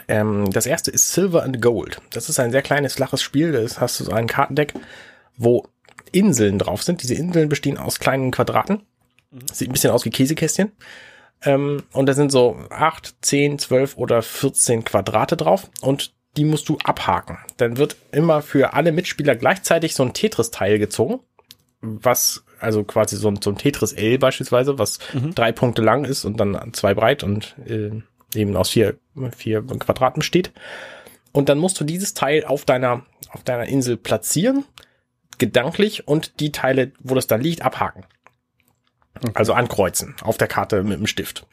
Speaker 2: ähm, das erste ist Silver and Gold. Das ist ein sehr kleines, flaches Spiel. Da hast du so ein Kartendeck wo Inseln drauf sind. Diese Inseln bestehen aus kleinen Quadraten. Sieht ein bisschen aus wie Käsekästchen. Ähm, und da sind so acht, zehn, zwölf oder vierzehn Quadrate drauf und die musst du abhaken. Dann wird immer für alle Mitspieler gleichzeitig so ein Tetris-Teil gezogen, was also quasi so ein, so ein Tetris-L beispielsweise, was mhm. drei Punkte lang ist und dann zwei breit und äh, eben aus vier, vier Quadraten besteht. Und dann musst du dieses Teil auf deiner, auf deiner Insel platzieren gedanklich und die Teile, wo das dann liegt, abhaken. Okay. Also ankreuzen auf der Karte mit dem Stift.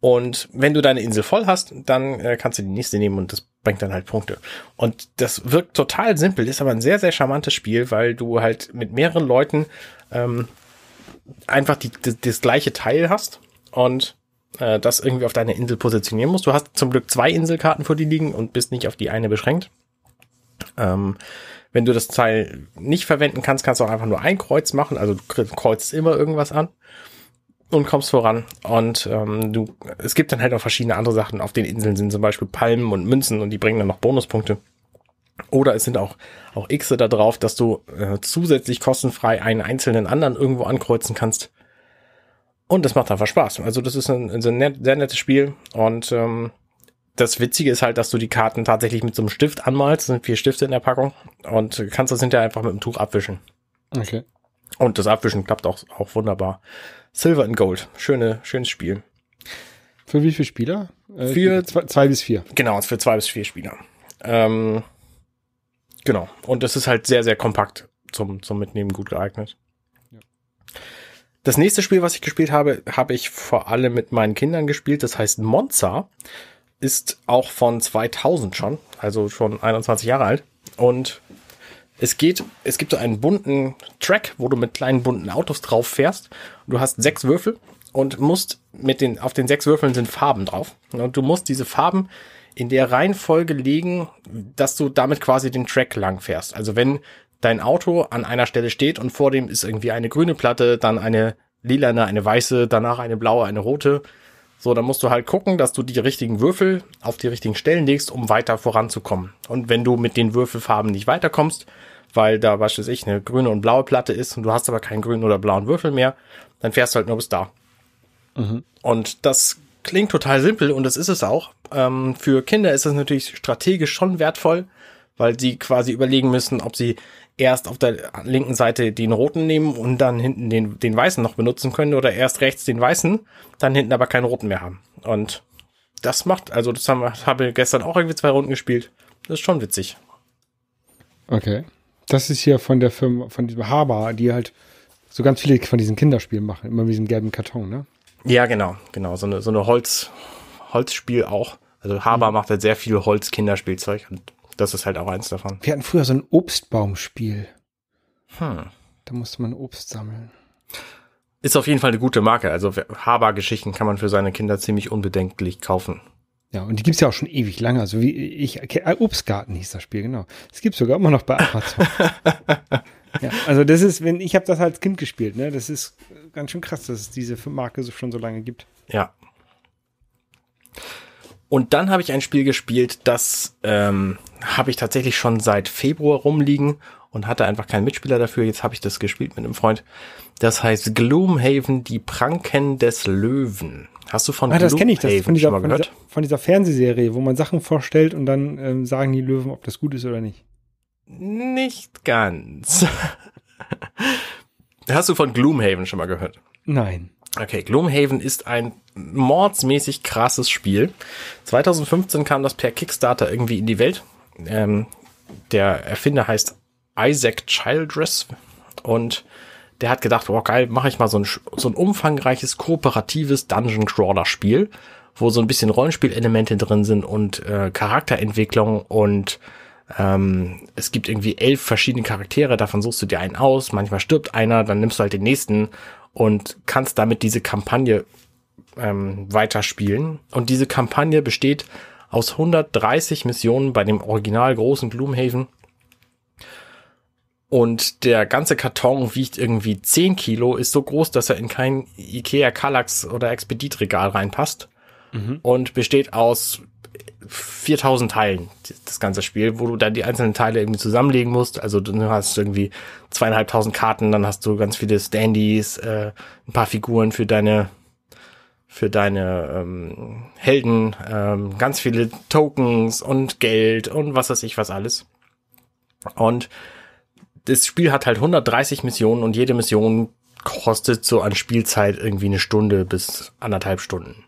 Speaker 2: Und wenn du deine Insel voll hast, dann äh, kannst du die nächste nehmen und das bringt dann halt Punkte. Und das wirkt total simpel, ist aber ein sehr, sehr charmantes Spiel, weil du halt mit mehreren Leuten ähm, einfach die, die, das gleiche Teil hast und äh, das irgendwie auf deine Insel positionieren musst. Du hast zum Glück zwei Inselkarten vor dir liegen und bist nicht auf die eine beschränkt. Ähm, wenn du das Teil nicht verwenden kannst, kannst du auch einfach nur ein Kreuz machen. Also du kreuzt immer irgendwas an und kommst voran. Und ähm, du, es gibt dann halt auch verschiedene andere Sachen. Auf den Inseln sind zum Beispiel Palmen und Münzen und die bringen dann noch Bonuspunkte. Oder es sind auch, auch Xe da drauf, dass du äh, zusätzlich kostenfrei einen einzelnen anderen irgendwo ankreuzen kannst. Und das macht einfach Spaß. Also das ist ein, ein sehr nettes Spiel und ähm, das Witzige ist halt, dass du die Karten tatsächlich mit so einem Stift anmalst. Es sind vier Stifte in der Packung und kannst das hinterher einfach mit einem Tuch abwischen. Okay. Und das Abwischen klappt auch, auch wunderbar. Silver and Gold. Schöne, schönes Spiel. Für wie viele Spieler? Äh, für zwei, zwei, bis vier. Genau, für zwei bis vier Spieler. Ähm, genau. Und das ist halt sehr, sehr kompakt zum, zum Mitnehmen gut geeignet. Ja. Das nächste Spiel, was ich gespielt habe, habe ich vor allem mit meinen Kindern gespielt. Das heißt Monza ist auch von 2000 schon, also schon 21 Jahre alt. Und es geht, es gibt so einen bunten Track, wo du mit kleinen bunten Autos drauf fährst. Du hast sechs Würfel und musst mit den, auf den sechs Würfeln sind Farben drauf. Und du musst diese Farben in der Reihenfolge legen, dass du damit quasi den Track lang fährst. Also wenn dein Auto an einer Stelle steht und vor dem ist irgendwie eine grüne Platte, dann eine lilane, eine weiße, danach eine blaue, eine rote so, dann musst du halt gucken, dass du die richtigen Würfel auf die richtigen Stellen legst, um weiter voranzukommen. Und wenn du mit den Würfelfarben nicht weiterkommst, weil da beispielsweise eine grüne und blaue Platte ist und du hast aber keinen grünen oder blauen Würfel mehr, dann fährst du halt nur bis da. Mhm. Und das klingt total simpel und das ist es auch. Ähm, für Kinder ist das natürlich strategisch schon wertvoll, weil sie quasi überlegen müssen, ob sie erst auf der linken Seite den roten nehmen und dann hinten den, den weißen noch benutzen können oder erst rechts den weißen, dann hinten aber keinen roten mehr haben. Und das macht, also das haben, habe ich gestern auch irgendwie zwei Runden gespielt. Das ist schon witzig.
Speaker 1: Okay. Das ist hier von der Firma, von diesem Haber, die halt so ganz viele von diesen Kinderspielen machen, immer mit diesem gelben Karton, ne?
Speaker 2: Ja, genau, genau. So eine, so eine Holz, Holzspiel auch. Also Haber mhm. macht halt sehr viel Holz-Kinderspielzeug und das ist halt auch eins davon. Wir hatten früher so ein
Speaker 1: Obstbaumspiel. Hm. Da musste man Obst sammeln.
Speaker 2: Ist auf jeden Fall eine gute Marke. Also Haber-Geschichten kann man für seine Kinder ziemlich unbedenklich kaufen. Ja,
Speaker 1: und die gibt es ja auch schon ewig lange. Also wie ich, äh, Obstgarten hieß das Spiel, genau. Es gibt's sogar immer noch bei Amazon. ja, also das ist, wenn ich habe das als Kind gespielt, ne? Das ist ganz schön krass, dass es diese Marke so schon so lange gibt.
Speaker 2: Ja, und dann habe ich ein Spiel gespielt, das ähm, habe ich tatsächlich schon seit Februar rumliegen und hatte einfach keinen Mitspieler dafür. Jetzt habe ich das gespielt mit einem Freund. Das heißt Gloomhaven, die Pranken des Löwen. Hast du von ah, Gloomhaven das kenne ich, das von dieser, von, dieser,
Speaker 1: von dieser Fernsehserie, wo man Sachen vorstellt und dann ähm, sagen die Löwen, ob das gut ist oder nicht.
Speaker 2: Nicht ganz. Hast du von Gloomhaven schon mal gehört? Nein. Okay, Gloomhaven ist ein mordsmäßig krasses Spiel. 2015 kam das per Kickstarter irgendwie in die Welt. Ähm, der Erfinder heißt Isaac Childress und der hat gedacht, oh geil, mache ich mal so ein, so ein umfangreiches, kooperatives Dungeon Crawler Spiel, wo so ein bisschen Rollenspielelemente drin sind und äh, Charakterentwicklung und ähm, es gibt irgendwie elf verschiedene Charaktere, davon suchst du dir einen aus, manchmal stirbt einer, dann nimmst du halt den nächsten und kannst damit diese Kampagne ähm, weiterspielen. Und diese Kampagne besteht aus 130 Missionen bei dem original großen Gloomhaven. Und der ganze Karton wiegt irgendwie 10 Kilo, ist so groß, dass er in kein Ikea Kallax oder Expedit Regal reinpasst. Mhm. Und besteht aus 4000 Teilen, das ganze Spiel, wo du dann die einzelnen Teile irgendwie zusammenlegen musst. Also du hast irgendwie zweieinhalbtausend Karten, dann hast du ganz viele Standys, äh, ein paar Figuren für deine für deine ähm, Helden, ähm, ganz viele Tokens und Geld und was weiß ich was alles. Und das Spiel hat halt 130 Missionen und jede Mission kostet so an Spielzeit irgendwie eine Stunde bis anderthalb Stunden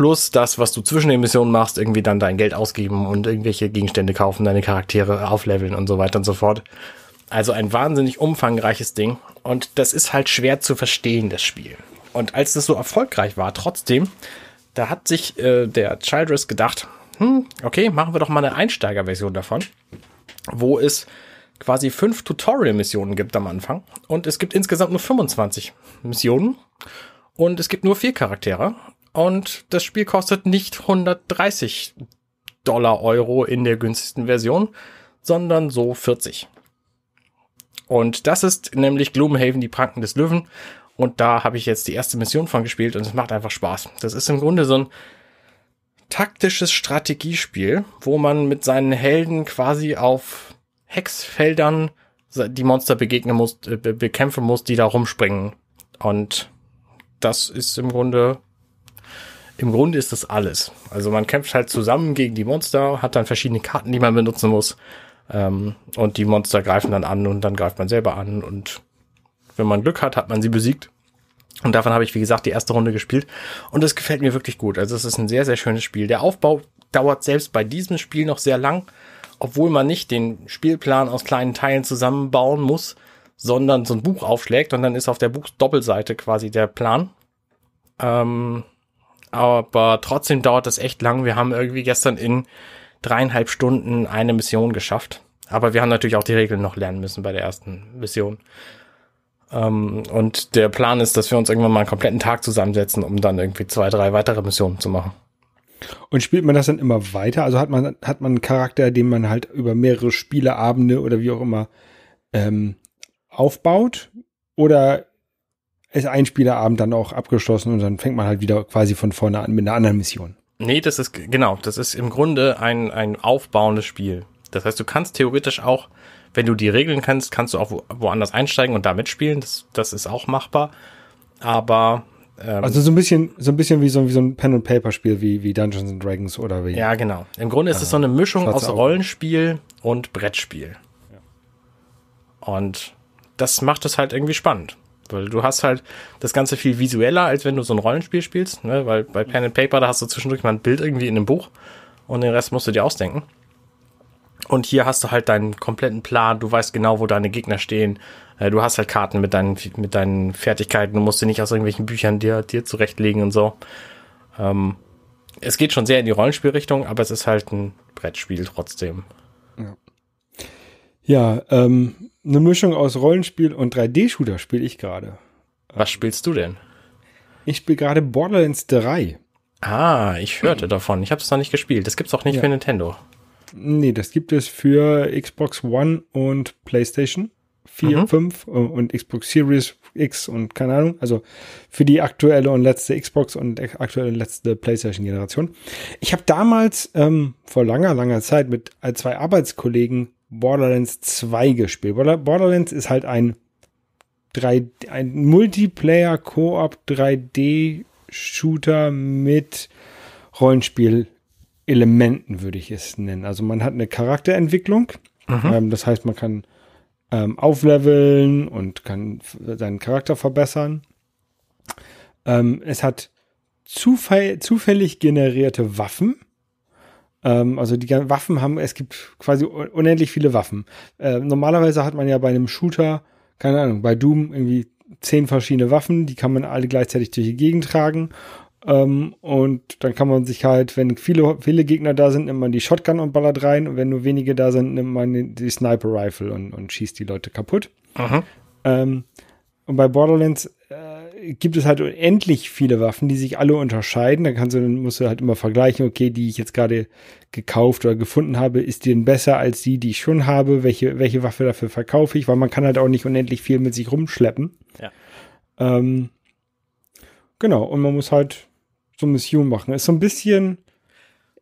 Speaker 2: plus das, was du zwischen den Missionen machst, irgendwie dann dein Geld ausgeben und irgendwelche Gegenstände kaufen, deine Charaktere aufleveln und so weiter und so fort. Also ein wahnsinnig umfangreiches Ding. Und das ist halt schwer zu verstehen, das Spiel. Und als das so erfolgreich war, trotzdem, da hat sich äh, der Childress gedacht, hm, okay, machen wir doch mal eine Einsteigerversion davon, wo es quasi fünf Tutorial-Missionen gibt am Anfang. Und es gibt insgesamt nur 25 Missionen. Und es gibt nur vier Charaktere. Und das Spiel kostet nicht 130 Dollar Euro in der günstigsten Version, sondern so 40. Und das ist nämlich Gloomhaven, die Pranken des Löwen. Und da habe ich jetzt die erste Mission von gespielt und es macht einfach Spaß. Das ist im Grunde so ein taktisches Strategiespiel, wo man mit seinen Helden quasi auf Hexfeldern die Monster begegnen muss, äh, bekämpfen muss, die da rumspringen. Und das ist im Grunde im Grunde ist das alles. Also man kämpft halt zusammen gegen die Monster, hat dann verschiedene Karten, die man benutzen muss. Ähm, und die Monster greifen dann an und dann greift man selber an. Und wenn man Glück hat, hat man sie besiegt. Und davon habe ich, wie gesagt, die erste Runde gespielt. Und das gefällt mir wirklich gut. Also es ist ein sehr, sehr schönes Spiel. Der Aufbau dauert selbst bei diesem Spiel noch sehr lang, obwohl man nicht den Spielplan aus kleinen Teilen zusammenbauen muss, sondern so ein Buch aufschlägt und dann ist auf der Buchdoppelseite quasi der Plan. Ähm, aber trotzdem dauert das echt lang. Wir haben irgendwie gestern in dreieinhalb Stunden eine Mission geschafft. Aber wir haben natürlich auch die Regeln noch lernen müssen bei der ersten Mission. Ähm, und der Plan ist, dass wir uns irgendwann mal einen kompletten Tag zusammensetzen, um dann irgendwie zwei, drei weitere Missionen zu machen.
Speaker 1: Und spielt man das dann immer weiter? Also hat man, hat man einen Charakter, den man halt über mehrere Spieleabende oder wie auch immer ähm, aufbaut? Oder ist ein Spielerabend dann auch abgeschlossen und dann fängt man halt wieder quasi von vorne an mit einer anderen Mission.
Speaker 2: Nee, das ist genau, das ist im Grunde ein, ein aufbauendes Spiel. Das heißt, du kannst theoretisch auch, wenn du die Regeln kannst, kannst du auch woanders einsteigen und da mitspielen. Das, das ist auch machbar. Aber ähm, also so ein
Speaker 1: bisschen, so ein bisschen wie so, wie so ein Pen and Paper Spiel wie, wie Dungeons and Dragons oder wie. Ja, genau. Im Grunde ist es äh, so eine ah, Mischung aus Augen.
Speaker 2: Rollenspiel und Brettspiel. Ja. Und das macht es halt irgendwie spannend weil du hast halt das Ganze viel visueller, als wenn du so ein Rollenspiel spielst, ne? weil bei Pen and Paper, da hast du zwischendurch mal ein Bild irgendwie in einem Buch und den Rest musst du dir ausdenken. Und hier hast du halt deinen kompletten Plan, du weißt genau, wo deine Gegner stehen, äh, du hast halt Karten mit deinen, mit deinen Fertigkeiten, du musst sie nicht aus irgendwelchen Büchern dir, dir zurechtlegen und so. Ähm, es geht schon sehr in die Rollenspielrichtung, aber es ist halt ein Brettspiel trotzdem.
Speaker 1: ja ähm, eine Mischung aus Rollenspiel und 3D-Shooter spiele ich gerade.
Speaker 2: Was spielst du denn?
Speaker 1: Ich spiele gerade Borderlands 3.
Speaker 2: Ah, ich hörte davon. Ich habe es noch nicht gespielt. Das gibt's auch nicht ja. für Nintendo.
Speaker 1: Nee, das gibt es für Xbox One und PlayStation 4, mhm. 5 und Xbox Series X und keine Ahnung. Also für die aktuelle und letzte Xbox und aktuelle und letzte PlayStation-Generation. Ich habe damals ähm, vor langer, langer Zeit mit äh, zwei Arbeitskollegen Borderlands 2 gespielt. Borderlands ist halt ein, 3 ein Multiplayer-Koop 3D-Shooter mit Rollenspiel-Elementen, würde ich es nennen. Also man hat eine Charakterentwicklung. Mhm. Ähm, das heißt, man kann ähm, aufleveln und kann seinen Charakter verbessern. Ähm, es hat zufällig generierte Waffen ähm, also die Waffen haben, es gibt quasi unendlich viele Waffen. Äh, normalerweise hat man ja bei einem Shooter, keine Ahnung, bei Doom irgendwie zehn verschiedene Waffen, die kann man alle gleichzeitig durch die Gegend tragen. Ähm, und dann kann man sich halt, wenn viele, viele Gegner da sind, nimmt man die Shotgun und ballert rein. Und wenn nur wenige da sind, nimmt man die Sniper Rifle und, und schießt die Leute kaputt. Ähm, und bei Borderlands äh, gibt es halt unendlich viele Waffen, die sich alle unterscheiden. Dann kannst du, dann musst du halt immer vergleichen, okay, die ich jetzt gerade gekauft oder gefunden habe, ist die denn besser als die, die ich schon habe? Welche, welche Waffe dafür verkaufe ich? Weil man kann halt auch nicht unendlich viel mit sich rumschleppen. Ja. Ähm, genau, und man muss halt so Mission machen. Ist so ein bisschen,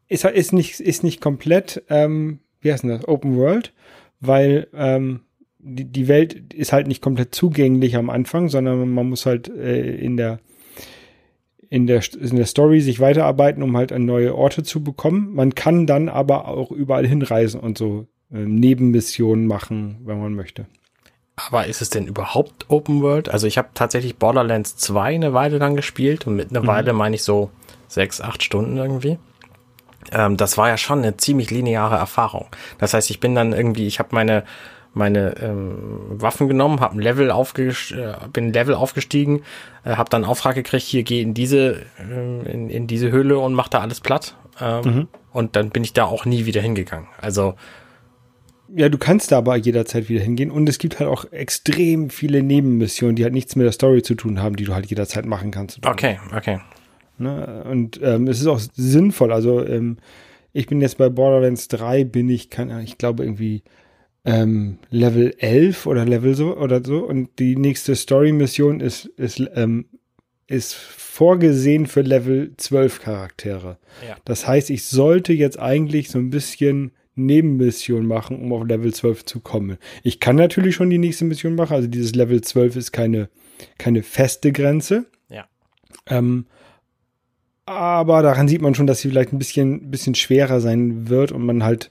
Speaker 1: ist, ist, nicht, ist nicht komplett, ähm, wie heißt denn das, Open World, weil ähm, die, die Welt ist halt nicht komplett zugänglich am Anfang, sondern man muss halt äh, in der in der, in der Story sich weiterarbeiten, um halt an neue Orte zu bekommen. Man kann dann aber auch überall hinreisen und so äh, Nebenmissionen machen, wenn man möchte.
Speaker 2: Aber ist es denn überhaupt Open World? Also ich habe tatsächlich Borderlands 2 eine Weile lang gespielt und mit einer mhm. Weile meine ich so sechs, acht Stunden irgendwie. Ähm, das war ja schon eine ziemlich lineare Erfahrung. Das heißt, ich bin dann irgendwie, ich habe meine meine ähm, Waffen genommen, habe ein Level aufgest äh, bin Level aufgestiegen, äh, habe dann Auftrag gekriegt, hier geh in diese äh, in, in diese Höhle und mach da alles platt. Ähm, mhm. Und dann bin ich da auch nie wieder hingegangen. Also
Speaker 1: ja, du kannst da aber jederzeit wieder hingehen und es gibt halt auch extrem viele Nebenmissionen, die halt nichts mit der Story zu tun haben, die du halt jederzeit machen kannst.
Speaker 2: Okay, okay.
Speaker 1: Ne? Und ähm, es ist auch sinnvoll. Also ähm, ich bin jetzt bei Borderlands 3, bin ich, kann, ich glaube irgendwie ähm, Level 11 oder Level so oder so und die nächste Story-Mission ist, ist, ähm, ist vorgesehen für Level 12 Charaktere. Ja. Das heißt, ich sollte jetzt eigentlich so ein bisschen Nebenmission machen, um auf Level 12 zu kommen. Ich kann natürlich schon die nächste Mission machen, also dieses Level 12 ist keine, keine feste Grenze. Ja. Ähm, aber daran sieht man schon, dass sie vielleicht ein bisschen, bisschen schwerer sein wird und man halt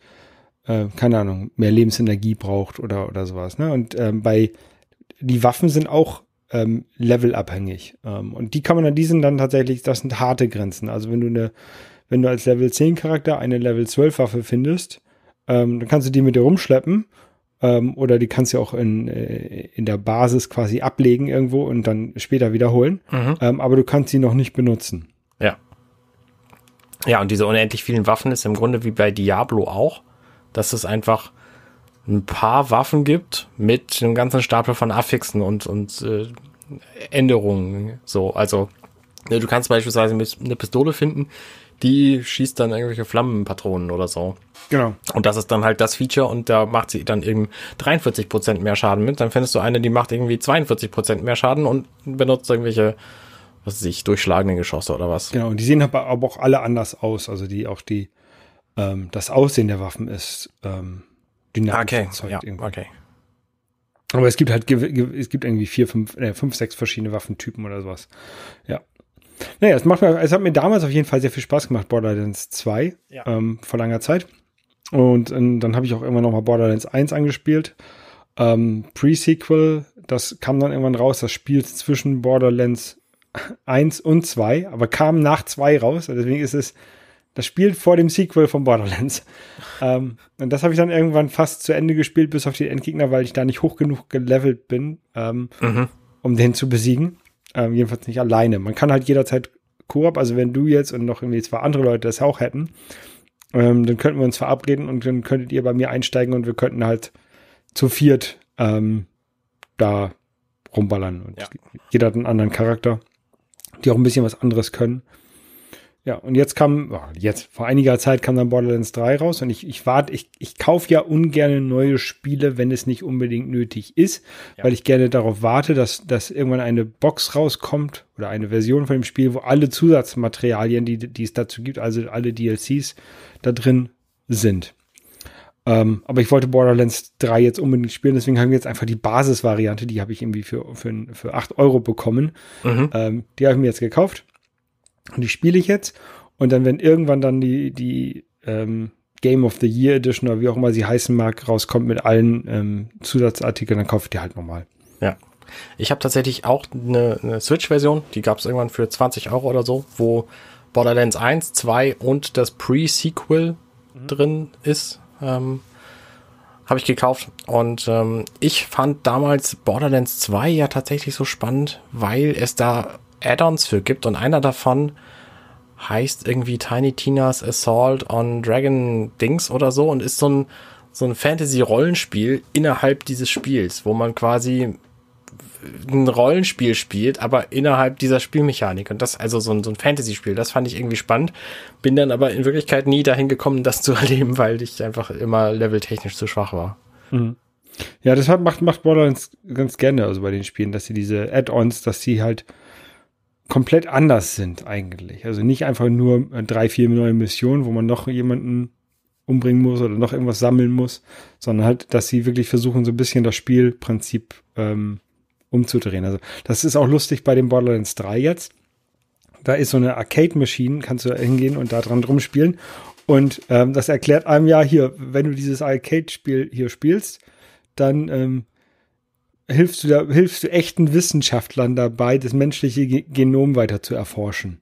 Speaker 1: äh, keine Ahnung, mehr Lebensenergie braucht oder, oder sowas. Ne? Und ähm, bei die Waffen sind auch ähm, levelabhängig. Ähm, und die kann man an diesen dann tatsächlich, das sind harte Grenzen. Also wenn du eine, wenn du als Level 10 Charakter eine Level 12 Waffe findest, ähm, dann kannst du die mit dir rumschleppen. Ähm, oder die kannst du auch in, äh, in der Basis quasi ablegen irgendwo und dann später wiederholen. Mhm. Ähm, aber du kannst sie noch nicht benutzen.
Speaker 2: Ja. Ja, und diese unendlich vielen Waffen ist im Grunde wie bei Diablo auch dass es einfach ein paar Waffen gibt mit einem ganzen Stapel von Affixen und, und äh, Änderungen. So, also ne, du kannst beispielsweise eine Pistole finden, die schießt dann irgendwelche Flammenpatronen oder so. Genau. Und das ist dann halt das Feature und da macht sie dann eben 43% mehr Schaden mit. Dann findest du eine, die macht irgendwie 42% mehr Schaden und benutzt irgendwelche, was weiß ich, durchschlagenden Geschosse oder was. Genau, und die sehen aber auch alle anders aus. Also die auch die
Speaker 1: ähm, das Aussehen der Waffen ist ähm, dynamisch okay, erzeugt. Ja, irgendwie. okay. Aber es gibt halt, es gibt irgendwie vier, fünf, äh, fünf, sechs verschiedene Waffentypen oder sowas. Ja. Naja, es, macht mir, es hat mir damals auf jeden Fall sehr viel Spaß gemacht, Borderlands 2, ja. ähm, vor langer Zeit. Und, und ähm, dann habe ich auch irgendwann nochmal Borderlands 1 angespielt. Ähm, Pre-Sequel, das kam dann irgendwann raus, das Spiel zwischen Borderlands 1 und 2, aber kam nach 2 raus. Also deswegen ist es das spielt vor dem Sequel von Borderlands. ähm, und das habe ich dann irgendwann fast zu Ende gespielt, bis auf die Endgegner, weil ich da nicht hoch genug gelevelt bin, ähm, mhm. um den zu besiegen. Ähm, jedenfalls nicht alleine. Man kann halt jederzeit Koop, also wenn du jetzt und noch irgendwie zwei andere Leute das auch hätten, ähm, dann könnten wir uns verabreden und dann könntet ihr bei mir einsteigen und wir könnten halt zu viert ähm, da rumballern. Und ja. jeder hat einen anderen Charakter, die auch ein bisschen was anderes können. Ja, und jetzt kam, jetzt vor einiger Zeit kam dann Borderlands 3 raus und ich, ich warte, ich, ich kaufe ja ungern neue Spiele, wenn es nicht unbedingt nötig ist, ja. weil ich gerne darauf warte, dass, dass irgendwann eine Box rauskommt oder eine Version von dem Spiel, wo alle Zusatzmaterialien, die, die es dazu gibt, also alle DLCs da drin sind. Ähm, aber ich wollte Borderlands 3 jetzt unbedingt spielen, deswegen haben wir jetzt einfach die Basisvariante, die habe ich irgendwie für, für, für 8 Euro bekommen. Mhm. Ähm, die habe ich mir jetzt gekauft. Und die spiele ich jetzt. Und dann, wenn irgendwann dann die, die ähm, Game of the Year Edition oder wie auch immer sie heißen mag, rauskommt mit allen ähm, Zusatzartikeln, dann kaufe ich die halt nochmal.
Speaker 2: Ja. Ich habe tatsächlich auch eine, eine Switch-Version, die gab es irgendwann für 20 Euro oder so, wo Borderlands 1, 2 und das Pre-Sequel mhm. drin ist. Ähm, habe ich gekauft und ähm, ich fand damals Borderlands 2 ja tatsächlich so spannend, weil es da Add-ons für gibt und einer davon heißt irgendwie Tiny Tina's Assault on Dragon Dings oder so und ist so ein, so ein Fantasy-Rollenspiel innerhalb dieses Spiels, wo man quasi ein Rollenspiel spielt, aber innerhalb dieser Spielmechanik. Und das, also so ein, so ein Fantasy-Spiel, das fand ich irgendwie spannend. Bin dann aber in Wirklichkeit nie dahin gekommen, das zu erleben, weil ich einfach immer leveltechnisch zu schwach war.
Speaker 1: Mhm. Ja, deshalb macht, macht Borderlands ganz gerne, also bei den Spielen, dass sie diese Add-ons, dass sie halt komplett anders sind eigentlich. Also nicht einfach nur äh, drei, vier neue Missionen, wo man noch jemanden umbringen muss oder noch irgendwas sammeln muss, sondern halt, dass sie wirklich versuchen, so ein bisschen das Spielprinzip ähm, umzudrehen. Also das ist auch lustig bei dem Borderlands 3 jetzt. Da ist so eine Arcade-Maschine, kannst du hingehen und da dran rumspielen. Und ähm, das erklärt einem ja hier, wenn du dieses Arcade-Spiel hier spielst, dann ähm, hilfst du, da, hilfst du echten Wissenschaftlern dabei, das menschliche Genom weiter zu erforschen.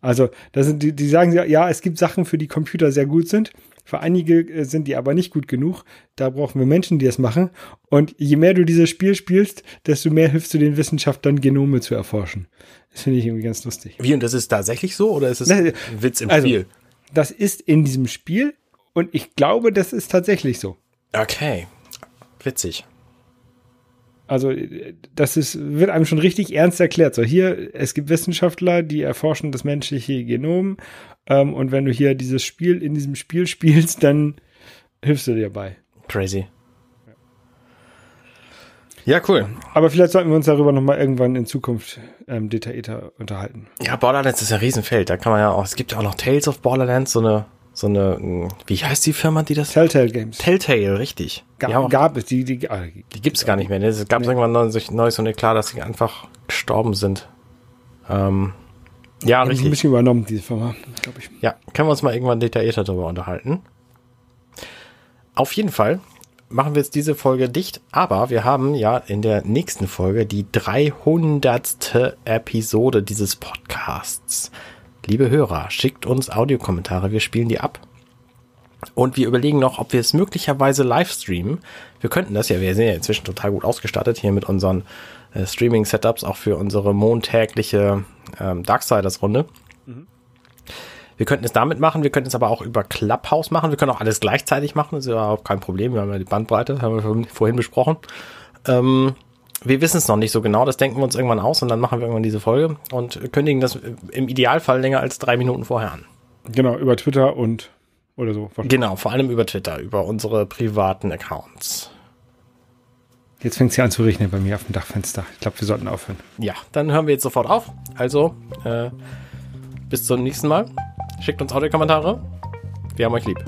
Speaker 1: Also, das sind die, die sagen ja, es gibt Sachen, für die Computer sehr gut sind. Für einige äh, sind die aber nicht gut genug. Da brauchen wir Menschen, die das machen. Und je mehr du dieses Spiel spielst, desto mehr hilfst du den Wissenschaftlern, Genome zu erforschen. Das finde ich irgendwie ganz lustig.
Speaker 2: Wie, und das ist tatsächlich so oder ist es ein Witz im also, Spiel?
Speaker 1: Das ist in diesem Spiel und ich glaube, das ist tatsächlich so. Okay, witzig. Also äh, das ist, wird einem schon richtig ernst erklärt. So hier, es gibt Wissenschaftler, die erforschen das menschliche Genom ähm, und wenn du hier dieses Spiel in diesem Spiel spielst, dann hilfst du dir bei.
Speaker 2: Crazy. Ja, cool.
Speaker 1: Aber vielleicht sollten wir uns darüber nochmal irgendwann in Zukunft ähm, detaillierter
Speaker 2: unterhalten. Ja, Borderlands ist ja ein Riesenfeld. Da kann man ja auch, es gibt ja auch noch Tales of Borderlands, so eine so eine, hm, wie heißt die Firma, die das? Telltale Games. Telltale, richtig. Ga, die gab es, die, die, ah, die gibt es gar nicht mehr. Ne? Es gab nee. irgendwann so und klar, dass sie einfach gestorben sind. Ähm, ja, Haben richtig. ein bisschen
Speaker 1: übernommen, diese Firma, glaube
Speaker 2: ich. Ja, können wir uns mal irgendwann detaillierter darüber unterhalten. Auf jeden Fall machen wir jetzt diese Folge dicht, aber wir haben ja in der nächsten Folge die 300. Episode dieses Podcasts. Liebe Hörer, schickt uns Audiokommentare, wir spielen die ab. Und wir überlegen noch, ob wir es möglicherweise live streamen. Wir könnten das ja, wir sind ja inzwischen total gut ausgestattet hier mit unseren äh, Streaming-Setups, auch für unsere montägliche ähm, Darksiders-Runde. Mhm. Wir könnten es damit machen, wir könnten es aber auch über Clubhouse machen, wir können auch alles gleichzeitig machen, das ist überhaupt kein Problem, wir haben ja die Bandbreite, haben wir vorhin besprochen. Ähm, wir wissen es noch nicht so genau, das denken wir uns irgendwann aus und dann machen wir irgendwann diese Folge und kündigen das äh, im Idealfall länger als drei Minuten vorher an. Genau, über Twitter und oder so. Genau, vor allem über Twitter, über unsere privaten Accounts. Jetzt fängt es ja an zu regnen bei mir auf dem Dachfenster. Ich glaube, wir sollten aufhören. Ja, dann hören wir jetzt sofort auf. Also, äh, bis zum nächsten Mal. Schickt uns auch die Kommentare. Wir haben euch lieb.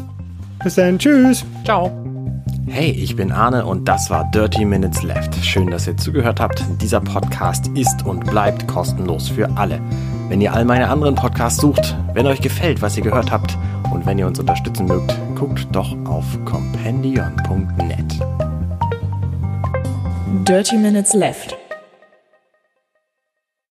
Speaker 2: Bis dann. Tschüss. Ciao. Hey, ich bin Arne und das war Dirty Minutes Left. Schön, dass ihr zugehört habt. Dieser Podcast ist und bleibt kostenlos für alle. Wenn ihr all meine anderen Podcasts sucht, wenn euch gefällt, was ihr gehört habt und wenn ihr uns unterstützen mögt, guckt doch auf compendion.net.
Speaker 1: Dirty Minutes Left.